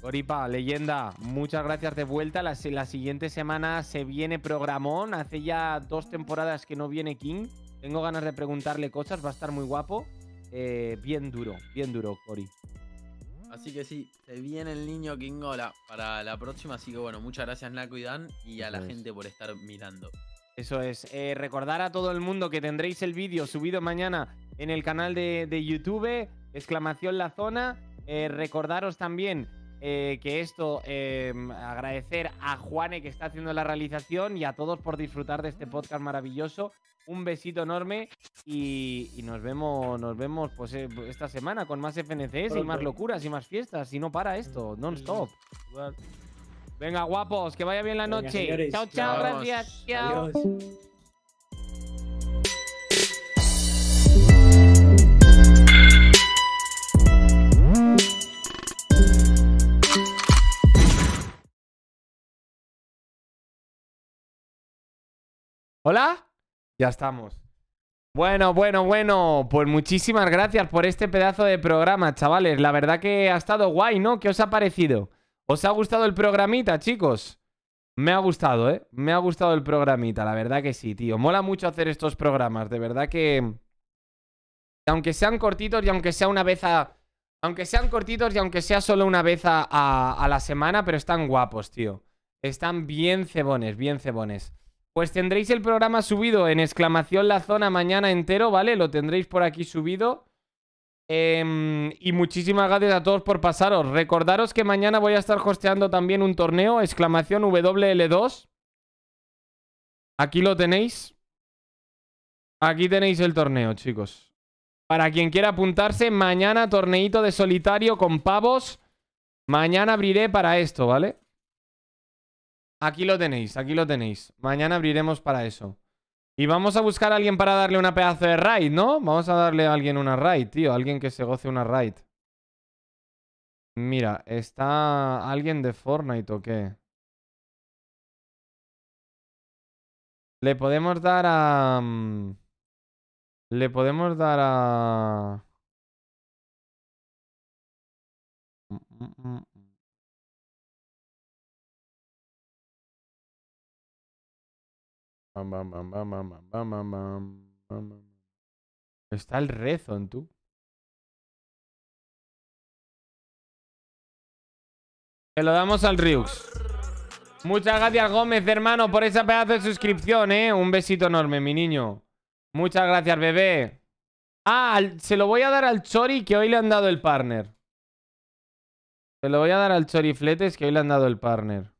Goripa, leyenda, muchas gracias de vuelta. la siguiente semana se viene programón. Hace ya dos temporadas que no viene King. Tengo ganas de preguntarle cosas, va a estar muy guapo. Eh, bien duro, bien duro, Cori. Así que sí, se viene el niño Kingola para la próxima. Así que bueno, muchas gracias Nako y Dan y a la gente por estar mirando. Eso es. Eh, recordar a todo el mundo que tendréis el vídeo subido mañana en el canal de, YouTube, exclamación la zona. Eh, recordaros también eh, que esto, eh, agradecer a Juane que está haciendo la realización y a todos por disfrutar de este podcast maravilloso. Un besito enorme y, nos vemos, nos vemos pues, eh, pues esta semana con más FNCS y más locuras y más fiestas. Y no para esto, non stop. Venga, guapos, que vaya bien la noche. chao, chao, gracias. Chao. ¿Hola? Ya estamos. Bueno, bueno, bueno, pues muchísimas gracias por este pedazo de programa, chavales. La verdad que ha estado guay, ¿no? ¿Qué os ha parecido? ¿Os ha gustado el programita, chicos? Me ha gustado, ¿eh? Me ha gustado el programita, la verdad que sí, tío. Mola mucho hacer estos programas, de verdad que... Aunque sean cortitos y aunque sea una vez a... Aunque sean cortitos y aunque sea solo una vez a, a la semana, pero están guapos, tío. Están bien cebones, bien cebones. Pues tendréis el programa subido en exclamación la zona mañana entero, ¿vale? Lo tendréis por aquí subido. Em, y muchísimas gracias a todos por pasaros. Recordaros que mañana voy a estar hosteando también un torneo, exclamación WL2. Aquí lo tenéis. Aquí tenéis el torneo, chicos. Para quien quiera apuntarse, mañana torneito de solitario con pavos. Mañana abriré para esto, ¿vale? Aquí lo tenéis, aquí lo tenéis. Mañana abriremos para eso. Y vamos a buscar a alguien para darle una pedazo de raid, ¿no? Vamos a darle a alguien una raid, tío. Alguien que se goce una raid. Mira, ¿está alguien de Fortnite o qué? Le podemos dar a... Mm, le podemos dar a... Mm, mm, Está el rezo en tú. Se lo damos al Ryux. Muchas gracias, Gómez, hermano, por esa pedazo de suscripción, ¿eh? Un besito enorme, mi niño. Muchas gracias, bebé. Ah, se lo voy a dar al Chori que hoy le han dado el partner. Se lo voy a dar al Chori Fletes que hoy le han dado el partner.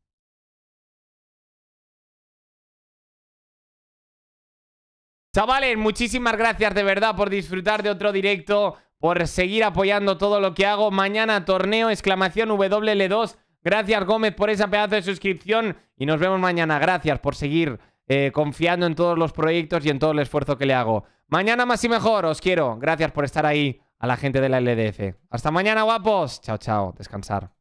Chavales, muchísimas gracias de verdad por disfrutar de otro directo, por seguir apoyando todo lo que hago. Mañana torneo, exclamación WL2. Gracias Gómez por esa pedazo de suscripción y nos vemos mañana. Gracias por seguir eh, confiando en todos los proyectos y en todo el esfuerzo que le hago. Mañana más y mejor, os quiero. Gracias por estar ahí a la gente de la LDF. Hasta mañana, guapos. Chao, chao. Descansar.